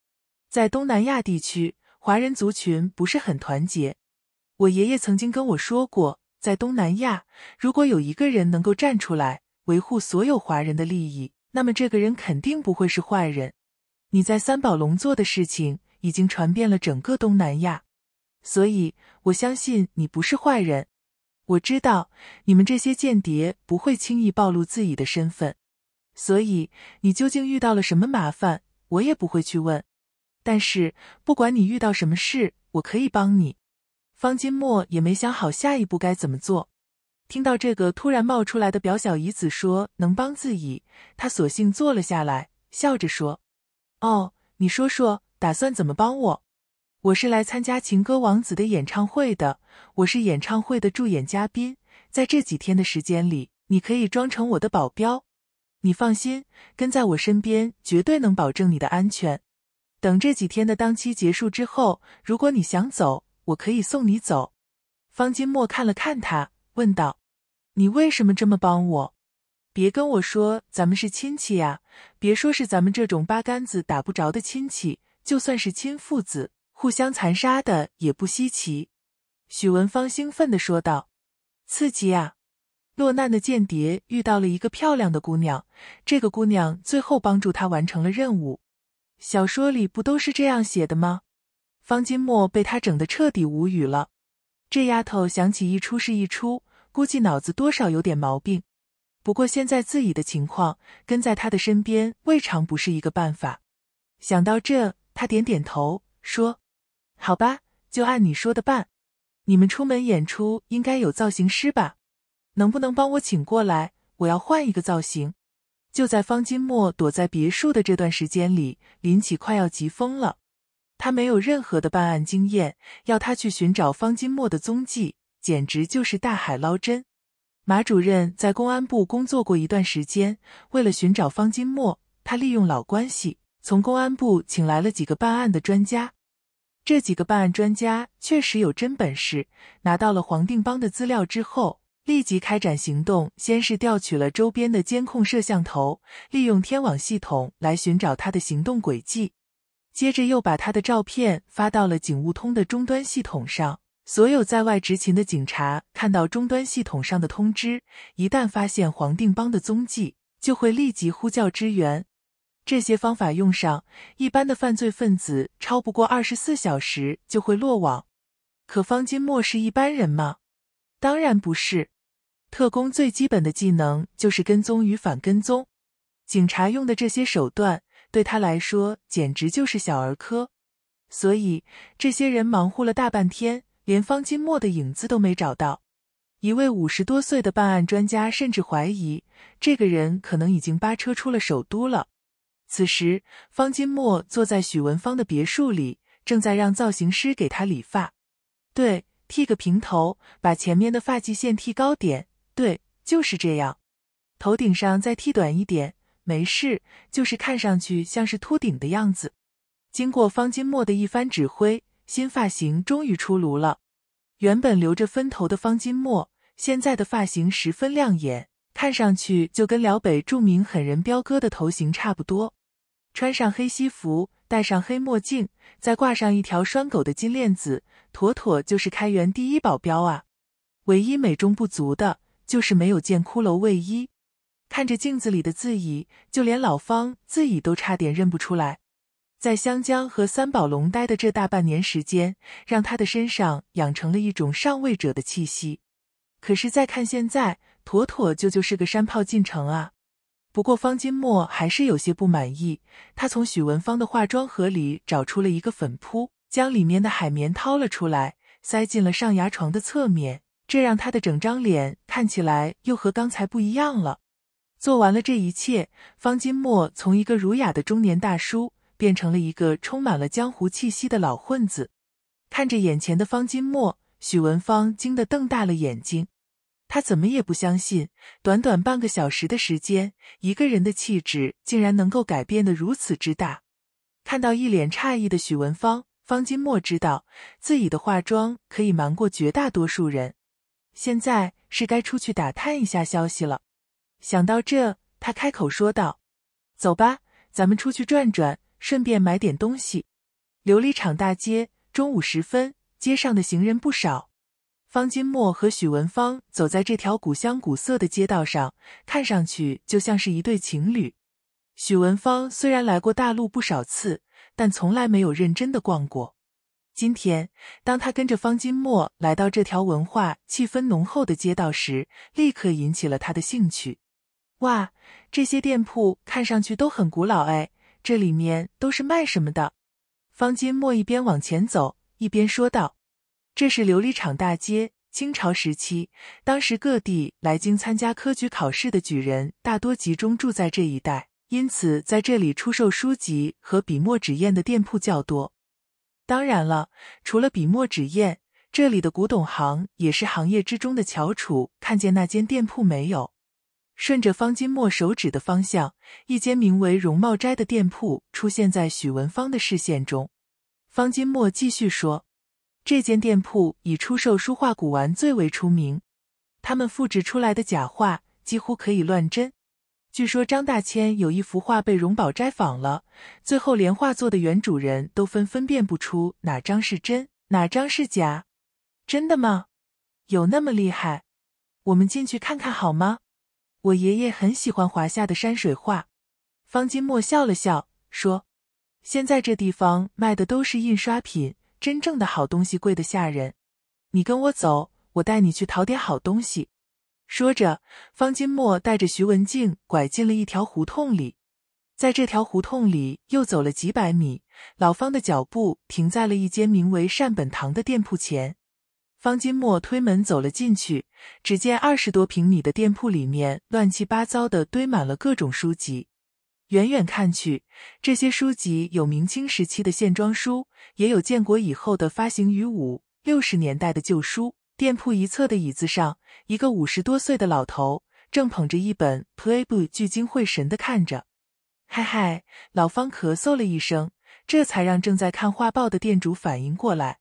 在东南亚地区，华人族群不是很团结。我爷爷曾经跟我说过，在东南亚，如果有一个人能够站出来维护所有华人的利益，那么这个人肯定不会是坏人。你在三宝龙做的事情已经传遍了整个东南亚，所以我相信你不是坏人。我知道你们这些间谍不会轻易暴露自己的身份。”所以你究竟遇到了什么麻烦，我也不会去问。但是不管你遇到什么事，我可以帮你。方金墨也没想好下一步该怎么做。听到这个突然冒出来的表小姨子说能帮自己，他索性坐了下来，笑着说：“哦，你说说，打算怎么帮我？我是来参加情歌王子的演唱会的，我是演唱会的助演嘉宾。在这几天的时间里，你可以装成我的保镖。”你放心，跟在我身边绝对能保证你的安全。等这几天的当期结束之后，如果你想走，我可以送你走。方金墨看了看他，问道：“你为什么这么帮我？别跟我说咱们是亲戚呀！别说是咱们这种八竿子打不着的亲戚，就算是亲父子，互相残杀的也不稀奇。”许文芳兴奋的说道：“刺激啊！”落难的间谍遇到了一个漂亮的姑娘，这个姑娘最后帮助他完成了任务。小说里不都是这样写的吗？方金墨被她整得彻底无语了。这丫头想起一出是一出，估计脑子多少有点毛病。不过现在自己的情况，跟在她的身边未尝不是一个办法。想到这，他点点头说：“好吧，就按你说的办。你们出门演出应该有造型师吧？”能不能帮我请过来？我要换一个造型。就在方金墨躲在别墅的这段时间里，林启快要急疯了。他没有任何的办案经验，要他去寻找方金墨的踪迹，简直就是大海捞针。马主任在公安部工作过一段时间，为了寻找方金墨，他利用老关系从公安部请来了几个办案的专家。这几个办案专家确实有真本事，拿到了黄定邦的资料之后。立即开展行动，先是调取了周边的监控摄像头，利用天网系统来寻找他的行动轨迹。接着又把他的照片发到了警务通的终端系统上。所有在外执勤的警察看到终端系统上的通知，一旦发现黄定邦的踪迹，就会立即呼叫支援。这些方法用上，一般的犯罪分子超不过二十四小时就会落网。可方金墨是一般人吗？当然不是，特工最基本的技能就是跟踪与反跟踪，警察用的这些手段对他来说简直就是小儿科。所以这些人忙活了大半天，连方金墨的影子都没找到。一位五十多岁的办案专家甚至怀疑，这个人可能已经扒车出了首都了。此时，方金墨坐在许文芳的别墅里，正在让造型师给他理发。对。剃个平头，把前面的发际线剃高点，对，就是这样。头顶上再剃短一点，没事，就是看上去像是秃顶的样子。经过方金墨的一番指挥，新发型终于出炉了。原本留着分头的方金墨，现在的发型十分亮眼，看上去就跟辽北著名狠人彪哥的头型差不多。穿上黑西服，戴上黑墨镜，再挂上一条拴狗的金链子，妥妥就是开元第一保镖啊！唯一美中不足的就是没有件骷髅卫衣。看着镜子里的自己，就连老方自己都差点认不出来。在湘江和三宝龙待的这大半年时间，让他的身上养成了一种上位者的气息。可是再看现在，妥妥就就是个山炮进城啊！不过方金墨还是有些不满意。他从许文芳的化妆盒里找出了一个粉扑，将里面的海绵掏了出来，塞进了上牙床的侧面。这让他的整张脸看起来又和刚才不一样了。做完了这一切，方金墨从一个儒雅的中年大叔变成了一个充满了江湖气息的老混子。看着眼前的方金墨，许文芳惊得瞪大了眼睛。他怎么也不相信，短短半个小时的时间，一个人的气质竟然能够改变的如此之大。看到一脸诧异的许文芳，方金墨知道自己的化妆可以瞒过绝大多数人。现在是该出去打探一下消息了。想到这，他开口说道：“走吧，咱们出去转转，顺便买点东西。”琉璃厂大街，中午时分，街上的行人不少。方金墨和许文芳走在这条古香古色的街道上，看上去就像是一对情侣。许文芳虽然来过大陆不少次，但从来没有认真的逛过。今天，当他跟着方金墨来到这条文化气氛浓厚的街道时，立刻引起了他的兴趣。哇，这些店铺看上去都很古老哎，这里面都是卖什么的？方金墨一边往前走，一边说道。这是琉璃厂大街。清朝时期，当时各地来京参加科举考试的举人大多集中住在这一带，因此在这里出售书籍和笔墨纸砚的店铺较多。当然了，除了笔墨纸砚，这里的古董行也是行业之中的翘楚。看见那间店铺没有？顺着方金墨手指的方向，一间名为“荣茂斋”的店铺出现在许文芳的视线中。方金墨继续说。这间店铺以出售书画古玩最为出名，他们复制出来的假画几乎可以乱真。据说张大千有一幅画被荣宝斋仿了，最后连画作的原主人都分分辨不出哪张是真，哪张是假。真的吗？有那么厉害？我们进去看看好吗？我爷爷很喜欢华夏的山水画。方金墨笑了笑说：“现在这地方卖的都是印刷品。”真正的好东西贵得吓人，你跟我走，我带你去淘点好东西。说着，方金墨带着徐文静拐进了一条胡同里，在这条胡同里又走了几百米，老方的脚步停在了一间名为善本堂的店铺前。方金墨推门走了进去，只见二十多平米的店铺里面乱七八糟的堆满了各种书籍。远远看去，这些书籍有明清时期的线装书，也有建国以后的发行于五六十年代的旧书。店铺一侧的椅子上，一个五十多岁的老头正捧着一本《Playboy》，聚精会神的看着。嗨嗨，老方咳嗽了一声，这才让正在看画报的店主反应过来。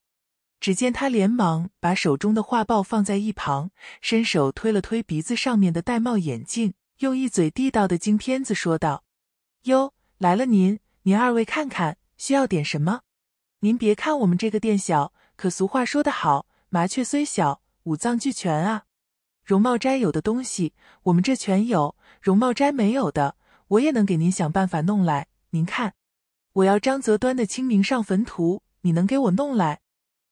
只见他连忙把手中的画报放在一旁，伸手推了推鼻子上面的玳帽眼镜，用一嘴地道的京片子说道。哟，来了您，您二位看看需要点什么？您别看我们这个店小，可俗话说得好，麻雀虽小，五脏俱全啊。荣茂斋有的东西，我们这全有；荣茂斋没有的，我也能给您想办法弄来。您看，我要张择端的《清明上坟图》，你能给我弄来？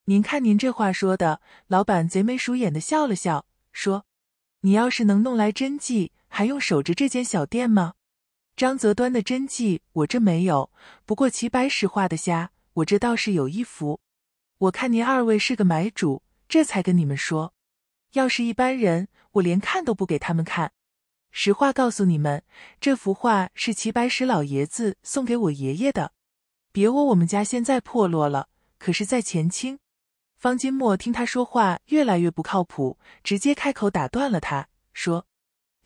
您看您这话说的，老板贼眉鼠眼的笑了笑，说：“你要是能弄来真迹，还用守着这间小店吗？”张择端的真迹我这没有，不过齐白石画的虾我这倒是有一幅。我看您二位是个买主，这才跟你们说。要是一般人，我连看都不给他们看。实话告诉你们，这幅画是齐白石老爷子送给我爷爷的。别我我们家现在破落了，可是在前清。方金墨听他说话越来越不靠谱，直接开口打断了他，说：“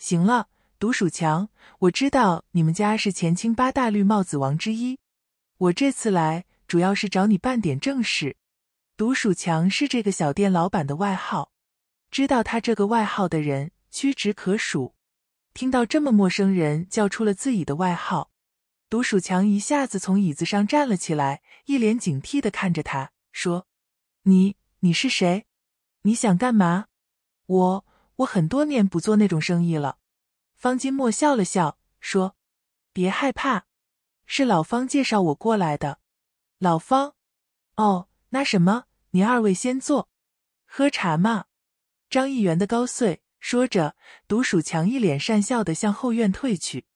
行了。”独鼠强，我知道你们家是前清八大绿帽子王之一。我这次来主要是找你办点正事。独鼠强是这个小店老板的外号，知道他这个外号的人屈指可数。听到这么陌生人叫出了自己的外号，独鼠强一下子从椅子上站了起来，一脸警惕的看着他说：“你你是谁？你想干嘛？我我很多年不做那种生意了。”方金墨笑了笑，说：“别害怕，是老方介绍我过来的。老方，哦，那什么，您二位先坐，喝茶嘛。”张议员的高岁说着，独属强一脸讪笑的向后院退去。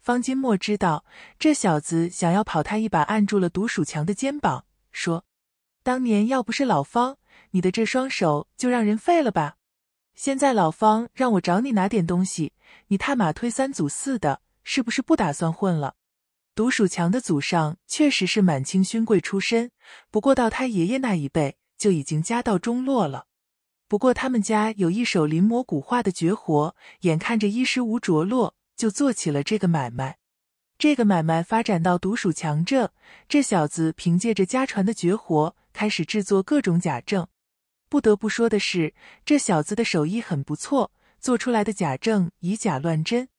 方金墨知道这小子想要跑，他一把按住了独属强的肩膀，说：“当年要不是老方，你的这双手就让人废了吧。”现在老方让我找你拿点东西，你踏马推三阻四的，是不是不打算混了？独属强的祖上确实是满清勋贵出身，不过到他爷爷那一辈就已经家道中落了。不过他们家有一手临摹古画的绝活，眼看着衣食无着落，就做起了这个买卖。这个买卖发展到独属强这，这小子凭借着家传的绝活，开始制作各种假证。不得不说的是，这小子的手艺很不错，做出来的假证以假乱真。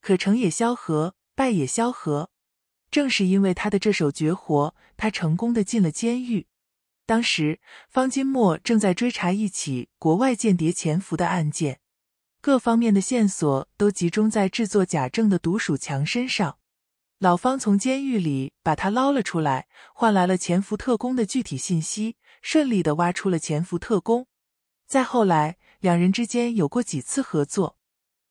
可成也萧何，败也萧何。正是因为他的这手绝活，他成功的进了监狱。当时，方金墨正在追查一起国外间谍潜伏的案件，各方面的线索都集中在制作假证的毒鼠强身上。老方从监狱里把他捞了出来，换来了潜伏特工的具体信息。顺利的挖出了潜伏特工，再后来两人之间有过几次合作。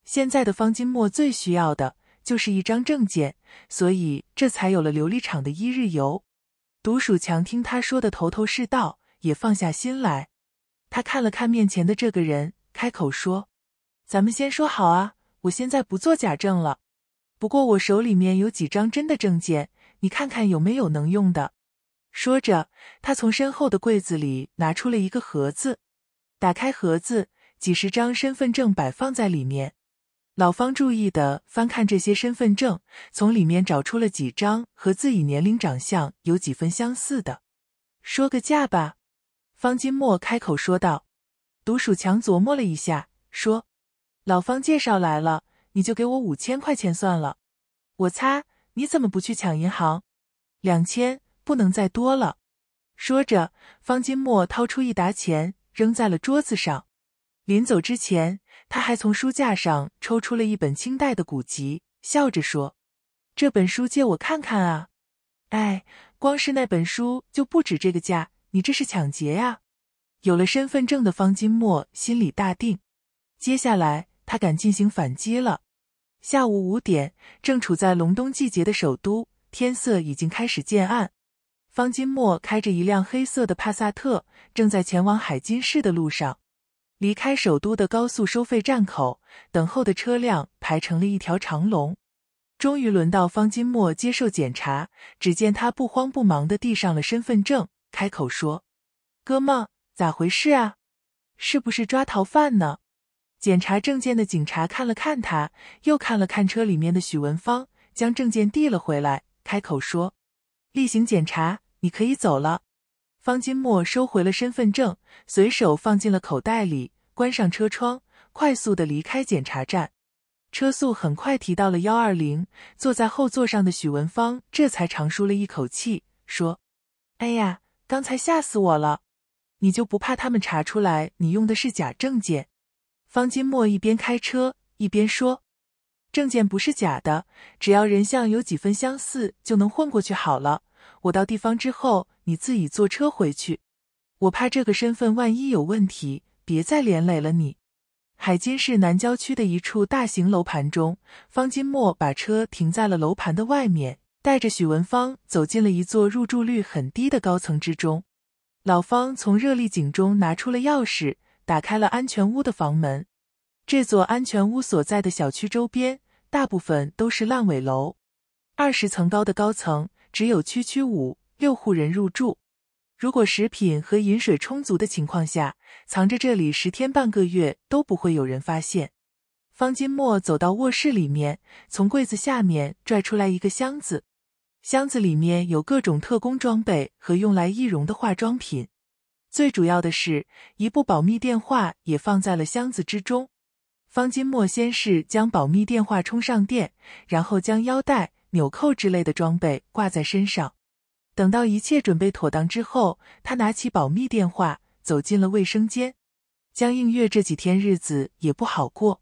现在的方金墨最需要的就是一张证件，所以这才有了琉璃厂的一日游。独属强听他说的头头是道，也放下心来。他看了看面前的这个人，开口说：“咱们先说好啊，我现在不做假证了。不过我手里面有几张真的证件，你看看有没有能用的。”说着，他从身后的柜子里拿出了一个盒子，打开盒子，几十张身份证摆放在里面。老方注意的翻看这些身份证，从里面找出了几张和自己年龄、长相有几分相似的。说个价吧，方金墨开口说道。独属强琢磨了一下，说：“老方介绍来了，你就给我五千块钱算了。”我擦，你怎么不去抢银行？两千。不能再多了。说着，方金墨掏出一沓钱，扔在了桌子上。临走之前，他还从书架上抽出了一本清代的古籍，笑着说：“这本书借我看看啊！”哎，光是那本书就不止这个价，你这是抢劫呀！有了身份证的方金墨心里大定，接下来他敢进行反击了。下午五点，正处在隆冬季节的首都，天色已经开始渐暗。方金墨开着一辆黑色的帕萨特，正在前往海津市的路上。离开首都的高速收费站口，等候的车辆排成了一条长龙。终于轮到方金墨接受检查，只见他不慌不忙的递上了身份证，开口说：“哥们，咋回事啊？是不是抓逃犯呢？”检查证件的警察看了看他，又看了看车里面的许文芳，将证件递了回来，开口说：“例行检查。”你可以走了。方金墨收回了身份证，随手放进了口袋里，关上车窗，快速的离开检查站。车速很快提到了幺二零。坐在后座上的许文芳这才长舒了一口气，说：“哎呀，刚才吓死我了！你就不怕他们查出来你用的是假证件？”方金墨一边开车一边说：“证件不是假的，只要人像有几分相似，就能混过去。好了。”我到地方之后，你自己坐车回去。我怕这个身份万一有问题，别再连累了你。海津市南郊区的一处大型楼盘中，方金墨把车停在了楼盘的外面，带着许文芳走进了一座入住率很低的高层之中。老方从热力井中拿出了钥匙，打开了安全屋的房门。这座安全屋所在的小区周边大部分都是烂尾楼，二十层高的高层。只有区区五六户人入住。如果食品和饮水充足的情况下，藏着这里十天半个月都不会有人发现。方金墨走到卧室里面，从柜子下面拽出来一个箱子，箱子里面有各种特工装备和用来易容的化妆品，最主要的是一部保密电话也放在了箱子之中。方金墨先是将保密电话充上电，然后将腰带。纽扣之类的装备挂在身上。等到一切准备妥当之后，他拿起保密电话，走进了卫生间。江映月这几天日子也不好过。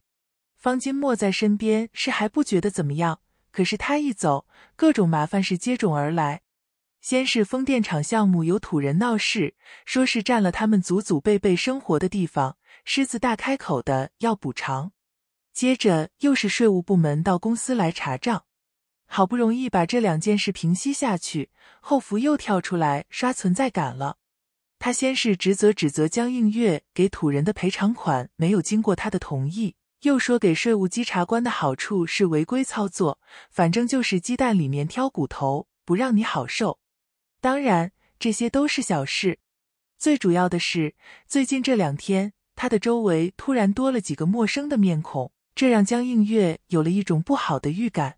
方金墨在身边是还不觉得怎么样，可是他一走，各种麻烦事接踵而来。先是风电场项目有土人闹事，说是占了他们祖祖辈辈生活的地方，狮子大开口的要补偿。接着又是税务部门到公司来查账。好不容易把这两件事平息下去，后福又跳出来刷存在感了。他先是指责、指责江映月给土人的赔偿款没有经过他的同意，又说给税务稽查官的好处是违规操作，反正就是鸡蛋里面挑骨头，不让你好受。当然，这些都是小事。最主要的是，最近这两天，他的周围突然多了几个陌生的面孔，这让江映月有了一种不好的预感。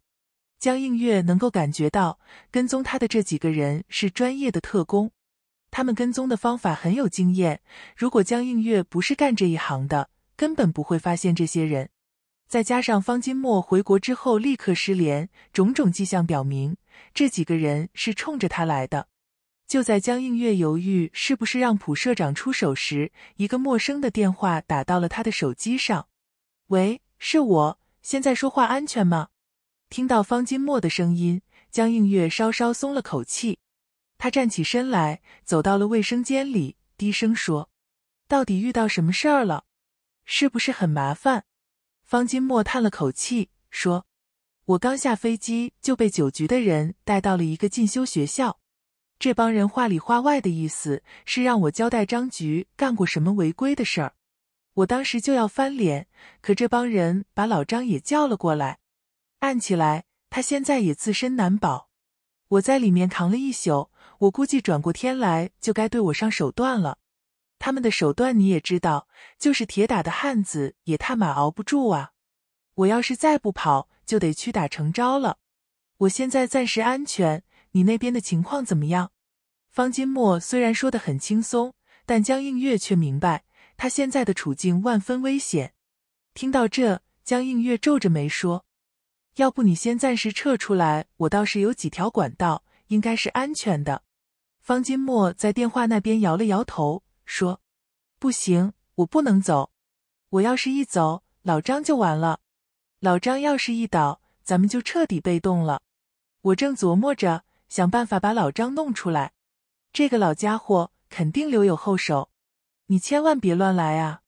江映月能够感觉到，跟踪他的这几个人是专业的特工，他们跟踪的方法很有经验。如果江映月不是干这一行的，根本不会发现这些人。再加上方金墨回国之后立刻失联，种种迹象表明，这几个人是冲着他来的。就在江映月犹豫是不是让朴社长出手时，一个陌生的电话打到了他的手机上。“喂，是我，现在说话安全吗？”听到方金墨的声音，江映月稍稍松了口气。他站起身来，走到了卫生间里，低声说：“到底遇到什么事儿了？是不是很麻烦？”方金墨叹了口气说：“我刚下飞机就被酒局的人带到了一个进修学校。这帮人话里话外的意思是让我交代张局干过什么违规的事儿。我当时就要翻脸，可这帮人把老张也叫了过来。”按起来，他现在也自身难保。我在里面扛了一宿，我估计转过天来就该对我上手段了。他们的手段你也知道，就是铁打的汉子也踏马熬不住啊。我要是再不跑，就得屈打成招了。我现在暂时安全，你那边的情况怎么样？方金墨虽然说得很轻松，但江映月却明白他现在的处境万分危险。听到这，江映月皱着眉说。要不你先暂时撤出来，我倒是有几条管道，应该是安全的。方金墨在电话那边摇了摇头，说：“不行，我不能走。我要是一走，老张就完了。老张要是一倒，咱们就彻底被动了。我正琢磨着想办法把老张弄出来，这个老家伙肯定留有后手。你千万别乱来啊！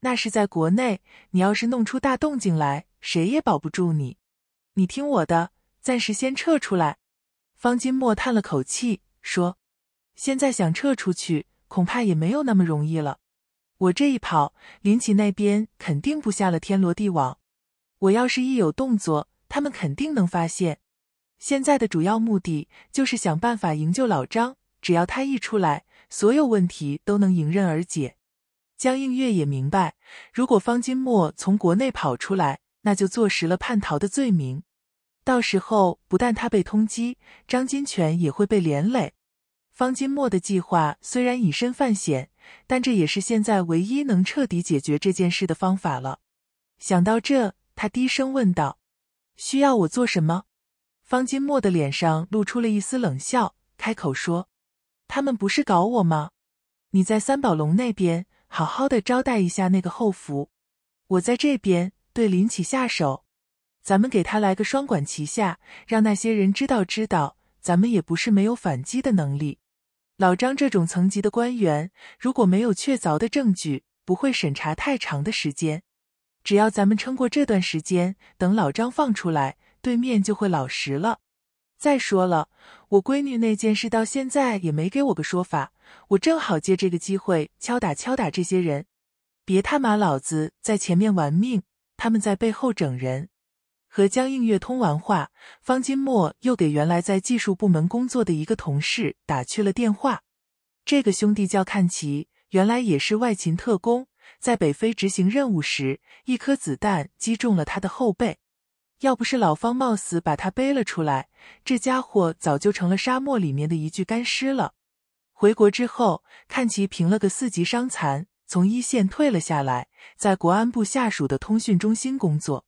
那是在国内，你要是弄出大动静来，谁也保不住你。”你听我的，暂时先撤出来。方金墨叹了口气说：“现在想撤出去，恐怕也没有那么容易了。我这一跑，林奇那边肯定布下了天罗地网，我要是一有动作，他们肯定能发现。现在的主要目的就是想办法营救老张，只要他一出来，所有问题都能迎刃而解。”江映月也明白，如果方金墨从国内跑出来，那就坐实了叛逃的罪名。到时候不但他被通缉，张金泉也会被连累。方金墨的计划虽然以身犯险，但这也是现在唯一能彻底解决这件事的方法了。想到这，他低声问道：“需要我做什么？”方金墨的脸上露出了一丝冷笑，开口说：“他们不是搞我吗？你在三宝龙那边好好的招待一下那个后福，我在这边对林启下手。”咱们给他来个双管齐下，让那些人知道知道，咱们也不是没有反击的能力。老张这种层级的官员，如果没有确凿的证据，不会审查太长的时间。只要咱们撑过这段时间，等老张放出来，对面就会老实了。再说了，我闺女那件事到现在也没给我个说法，我正好借这个机会敲打敲打这些人，别他妈老子在前面玩命，他们在背后整人。和江映月通完话，方金墨又给原来在技术部门工作的一个同事打去了电话。这个兄弟叫看齐，原来也是外勤特工，在北非执行任务时，一颗子弹击中了他的后背。要不是老方冒死把他背了出来，这家伙早就成了沙漠里面的一具干尸了。回国之后，看齐评了个四级伤残，从一线退了下来，在国安部下属的通讯中心工作。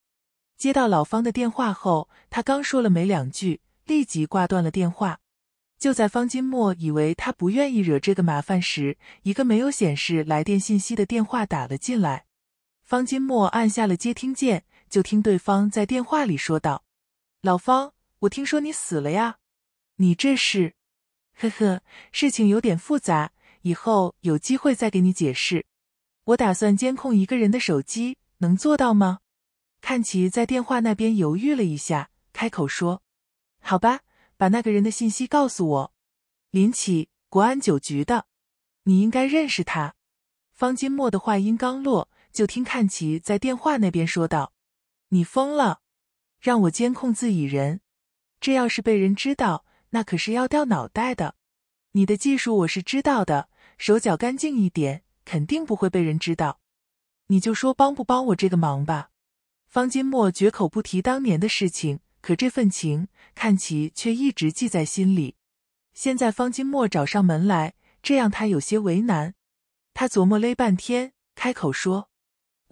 接到老方的电话后，他刚说了没两句，立即挂断了电话。就在方金墨以为他不愿意惹这个麻烦时，一个没有显示来电信息的电话打了进来。方金墨按下了接听键，就听对方在电话里说道：“老方，我听说你死了呀？你这是……呵呵，事情有点复杂，以后有机会再给你解释。我打算监控一个人的手机，能做到吗？”看齐在电话那边犹豫了一下，开口说：“好吧，把那个人的信息告诉我。”林启，国安九局的，你应该认识他。方金墨的话音刚落，就听看齐在电话那边说道：“你疯了，让我监控自己人，这要是被人知道，那可是要掉脑袋的。你的技术我是知道的，手脚干净一点，肯定不会被人知道。你就说帮不帮我这个忙吧。”方金墨绝口不提当年的事情，可这份情，看齐却一直记在心里。现在方金墨找上门来，这让他有些为难。他琢磨勒半天，开口说：“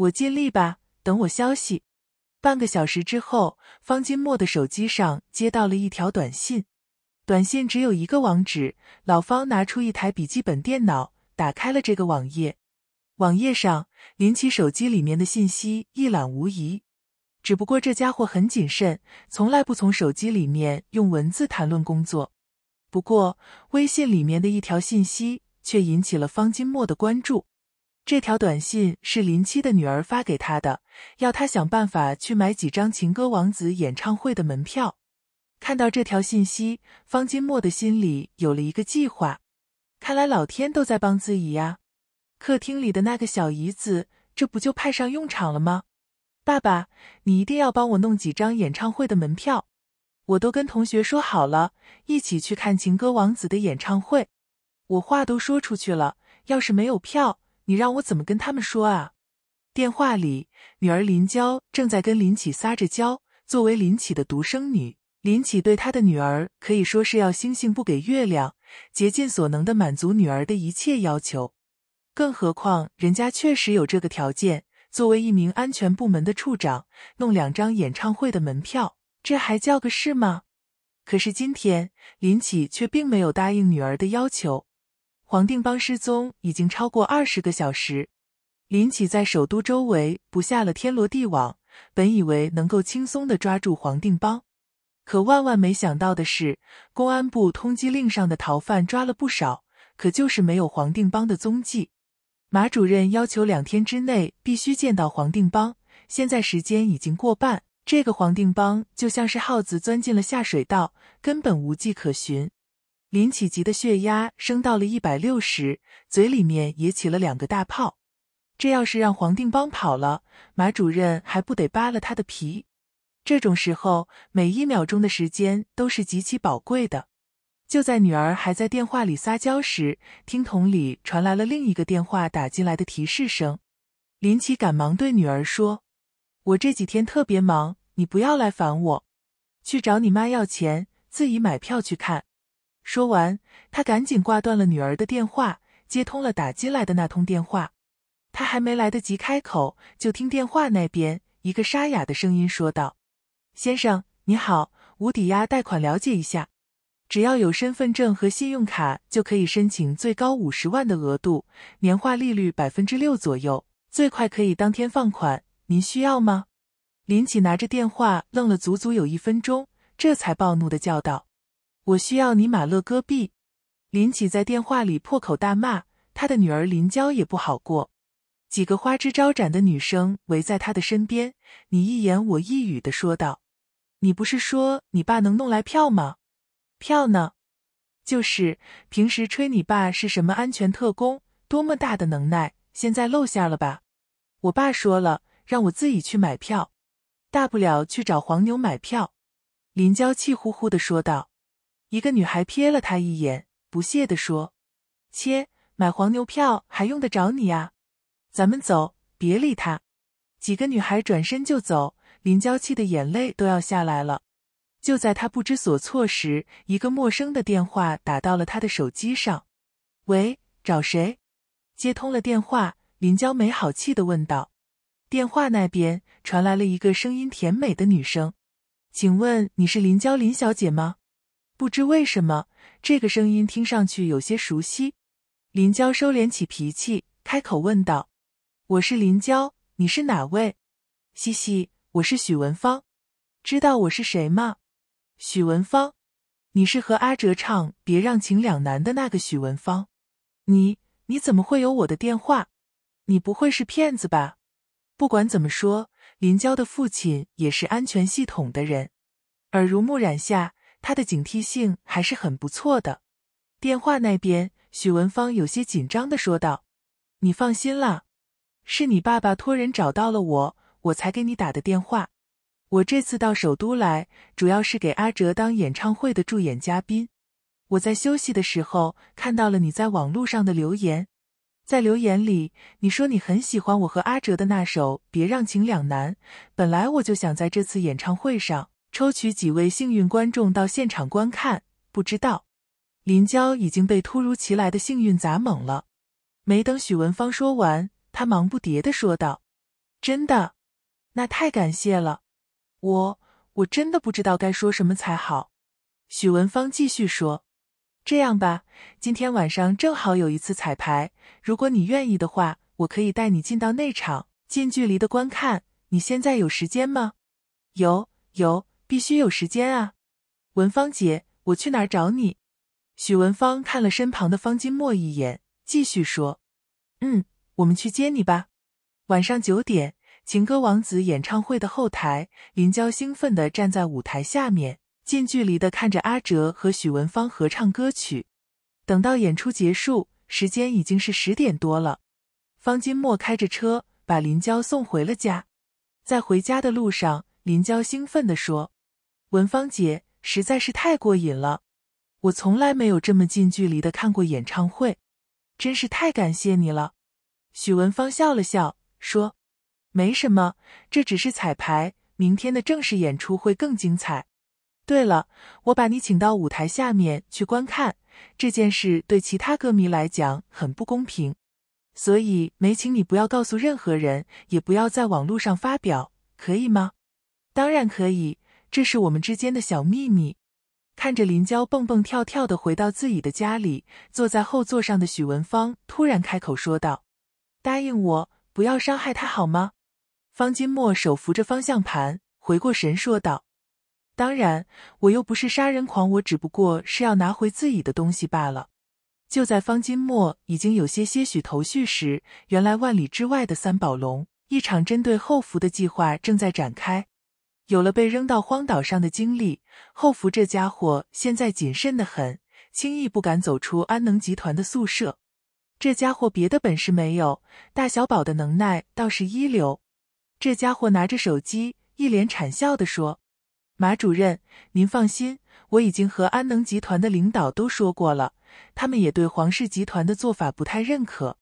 我尽力吧，等我消息。”半个小时之后，方金墨的手机上接到了一条短信。短信只有一个网址。老方拿出一台笔记本电脑，打开了这个网页。网页上，林奇手机里面的信息一览无遗。只不过这家伙很谨慎，从来不从手机里面用文字谈论工作。不过，微信里面的一条信息却引起了方金墨的关注。这条短信是林七的女儿发给他的，要他想办法去买几张情歌王子演唱会的门票。看到这条信息，方金墨的心里有了一个计划。看来老天都在帮自己呀！客厅里的那个小姨子，这不就派上用场了吗？爸爸，你一定要帮我弄几张演唱会的门票，我都跟同学说好了，一起去看情歌王子的演唱会。我话都说出去了，要是没有票，你让我怎么跟他们说啊？电话里，女儿林娇正在跟林启撒着娇。作为林启的独生女，林启对他的女儿可以说是要星星不给月亮，竭尽所能的满足女儿的一切要求。更何况，人家确实有这个条件。作为一名安全部门的处长，弄两张演唱会的门票，这还叫个事吗？可是今天林启却并没有答应女儿的要求。黄定邦失踪已经超过二十个小时，林启在首都周围布下了天罗地网，本以为能够轻松的抓住黄定邦，可万万没想到的是，公安部通缉令上的逃犯抓了不少，可就是没有黄定邦的踪迹。马主任要求两天之内必须见到黄定邦。现在时间已经过半，这个黄定邦就像是耗子钻进了下水道，根本无迹可寻。林启吉的血压升到了一百六十，嘴里面也起了两个大泡。这要是让黄定邦跑了，马主任还不得扒了他的皮？这种时候，每一秒钟的时间都是极其宝贵的。就在女儿还在电话里撒娇时，听筒里传来了另一个电话打进来的提示声。林奇赶忙对女儿说：“我这几天特别忙，你不要来烦我，去找你妈要钱，自己买票去看。”说完，他赶紧挂断了女儿的电话，接通了打进来的那通电话。他还没来得及开口，就听电话那边一个沙哑的声音说道：“先生，你好，无抵押贷款，了解一下。”只要有身份证和信用卡就可以申请最高五十万的额度，年化利率百分之六左右，最快可以当天放款。您需要吗？林启拿着电话愣了足足有一分钟，这才暴怒的叫道：“我需要你马勒戈壁！”林启在电话里破口大骂。他的女儿林娇也不好过，几个花枝招展的女生围在他的身边，你一言我一语的说道：“你不是说你爸能弄来票吗？”票呢？就是平时吹你爸是什么安全特工，多么大的能耐，现在露馅了吧？我爸说了，让我自己去买票，大不了去找黄牛买票。林娇气呼呼的说道。一个女孩瞥了她一眼，不屑地说：“切，买黄牛票还用得着你啊？咱们走，别理他。”几个女孩转身就走，林娇气的眼泪都要下来了。就在他不知所措时，一个陌生的电话打到了他的手机上。喂，找谁？接通了电话，林娇没好气的问道。电话那边传来了一个声音甜美的女声：“请问你是林娇林小姐吗？”不知为什么，这个声音听上去有些熟悉。林娇收敛起脾气，开口问道：“我是林娇，你是哪位？”“嘻嘻，我是许文芳，知道我是谁吗？”许文芳，你是和阿哲唱《别让情两难》的那个许文芳，你你怎么会有我的电话？你不会是骗子吧？不管怎么说，林娇的父亲也是安全系统的人，耳濡目染下，他的警惕性还是很不错的。电话那边，许文芳有些紧张的说道：“你放心啦，是你爸爸托人找到了我，我才给你打的电话。”我这次到首都来，主要是给阿哲当演唱会的助演嘉宾。我在休息的时候看到了你在网络上的留言，在留言里你说你很喜欢我和阿哲的那首《别让情两难》。本来我就想在这次演唱会上抽取几位幸运观众到现场观看。不知道，林娇已经被突如其来的幸运砸懵了。没等许文芳说完，她忙不迭的说道：“真的，那太感谢了。”我我真的不知道该说什么才好，许文芳继续说：“这样吧，今天晚上正好有一次彩排，如果你愿意的话，我可以带你进到内场，近距离的观看。你现在有时间吗？有有，必须有时间啊！文芳姐，我去哪找你？”许文芳看了身旁的方金墨一眼，继续说：“嗯，我们去接你吧，晚上九点。”情歌王子演唱会的后台，林娇兴奋的站在舞台下面，近距离的看着阿哲和许文芳合唱歌曲。等到演出结束，时间已经是十点多了。方金墨开着车把林娇送回了家。在回家的路上，林娇兴奋的说：“文芳姐，实在是太过瘾了，我从来没有这么近距离的看过演唱会，真是太感谢你了。”许文芳笑了笑说。没什么，这只是彩排，明天的正式演出会更精彩。对了，我把你请到舞台下面去观看，这件事对其他歌迷来讲很不公平，所以没请你不要告诉任何人，也不要在网络上发表，可以吗？当然可以，这是我们之间的小秘密。看着林娇蹦蹦跳跳的回到自己的家里，坐在后座上的许文芳突然开口说道：“答应我，不要伤害他，好吗？”方金墨手扶着方向盘，回过神说道：“当然，我又不是杀人狂，我只不过是要拿回自己的东西罢了。”就在方金墨已经有些些许头绪时，原来万里之外的三宝龙，一场针对后福的计划正在展开。有了被扔到荒岛上的经历，后福这家伙现在谨慎的很，轻易不敢走出安能集团的宿舍。这家伙别的本事没有，大小宝的能耐倒是一流。这家伙拿着手机，一脸谄笑的说：“马主任，您放心，我已经和安能集团的领导都说过了，他们也对黄氏集团的做法不太认可。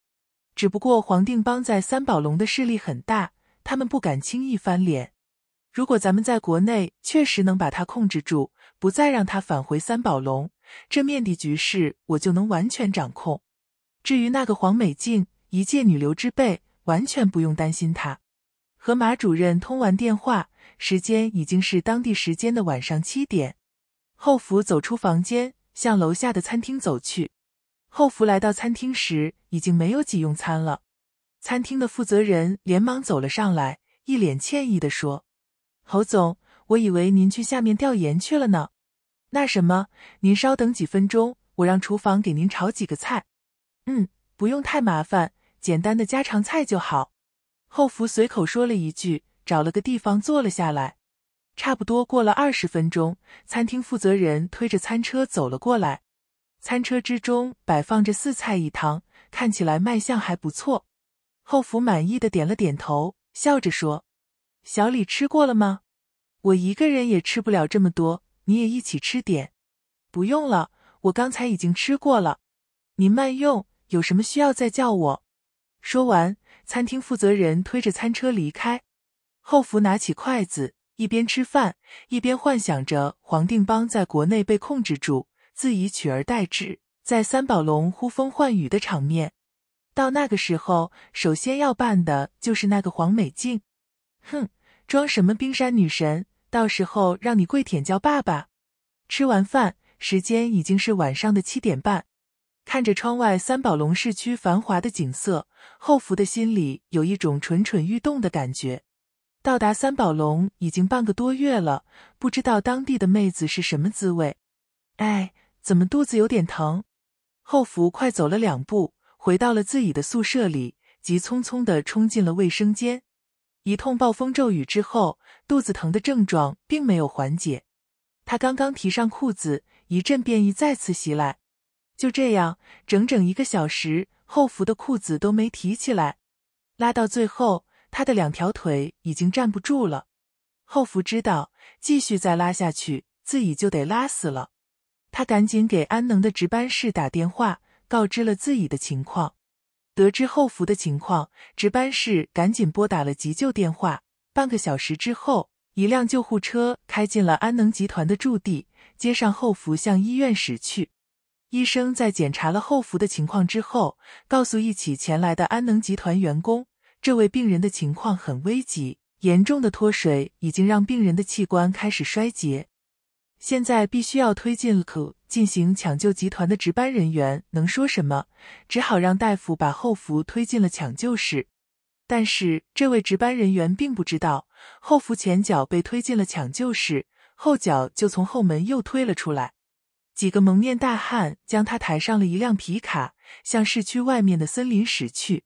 只不过黄定邦在三宝龙的势力很大，他们不敢轻易翻脸。如果咱们在国内确实能把他控制住，不再让他返回三宝龙，这面的局势我就能完全掌控。至于那个黄美静，一介女流之辈，完全不用担心她。”和马主任通完电话，时间已经是当地时间的晚上七点。后福走出房间，向楼下的餐厅走去。后福来到餐厅时，已经没有几用餐了。餐厅的负责人连忙走了上来，一脸歉意的说：“侯总，我以为您去下面调研去了呢。那什么，您稍等几分钟，我让厨房给您炒几个菜。嗯，不用太麻烦，简单的家常菜就好。”后福随口说了一句，找了个地方坐了下来。差不多过了二十分钟，餐厅负责人推着餐车走了过来。餐车之中摆放着四菜一汤，看起来卖相还不错。后福满意的点了点头，笑着说：“小李吃过了吗？我一个人也吃不了这么多，你也一起吃点。”“不用了，我刚才已经吃过了。”“您慢用，有什么需要再叫我。”说完。餐厅负责人推着餐车离开，后福拿起筷子，一边吃饭一边幻想着黄定邦在国内被控制住，自己取而代之，在三宝龙呼风唤雨的场面。到那个时候，首先要办的就是那个黄美静。哼，装什么冰山女神？到时候让你跪舔叫爸爸。吃完饭，时间已经是晚上的七点半。看着窗外三宝龙市区繁华的景色，后福的心里有一种蠢蠢欲动的感觉。到达三宝龙已经半个多月了，不知道当地的妹子是什么滋味。哎，怎么肚子有点疼？后福快走了两步，回到了自己的宿舍里，急匆匆的冲进了卫生间。一通暴风骤雨之后，肚子疼的症状并没有缓解。他刚刚提上裤子，一阵便意再次袭来。就这样，整整一个小时，后福的裤子都没提起来。拉到最后，他的两条腿已经站不住了。后福知道，继续再拉下去，自己就得拉死了。他赶紧给安能的值班室打电话，告知了自己的情况。得知后福的情况，值班室赶紧拨打了急救电话。半个小时之后，一辆救护车开进了安能集团的驻地，接上后福，向医院驶去。医生在检查了后服的情况之后，告诉一起前来的安能集团员工：“这位病人的情况很危急，严重的脱水已经让病人的器官开始衰竭，现在必须要推进进行抢救。”集团的值班人员能说什么？只好让大夫把后服推进了抢救室。但是这位值班人员并不知道，后服前脚被推进了抢救室，后脚就从后门又推了出来。几个蒙面大汉将他抬上了一辆皮卡，向市区外面的森林驶去。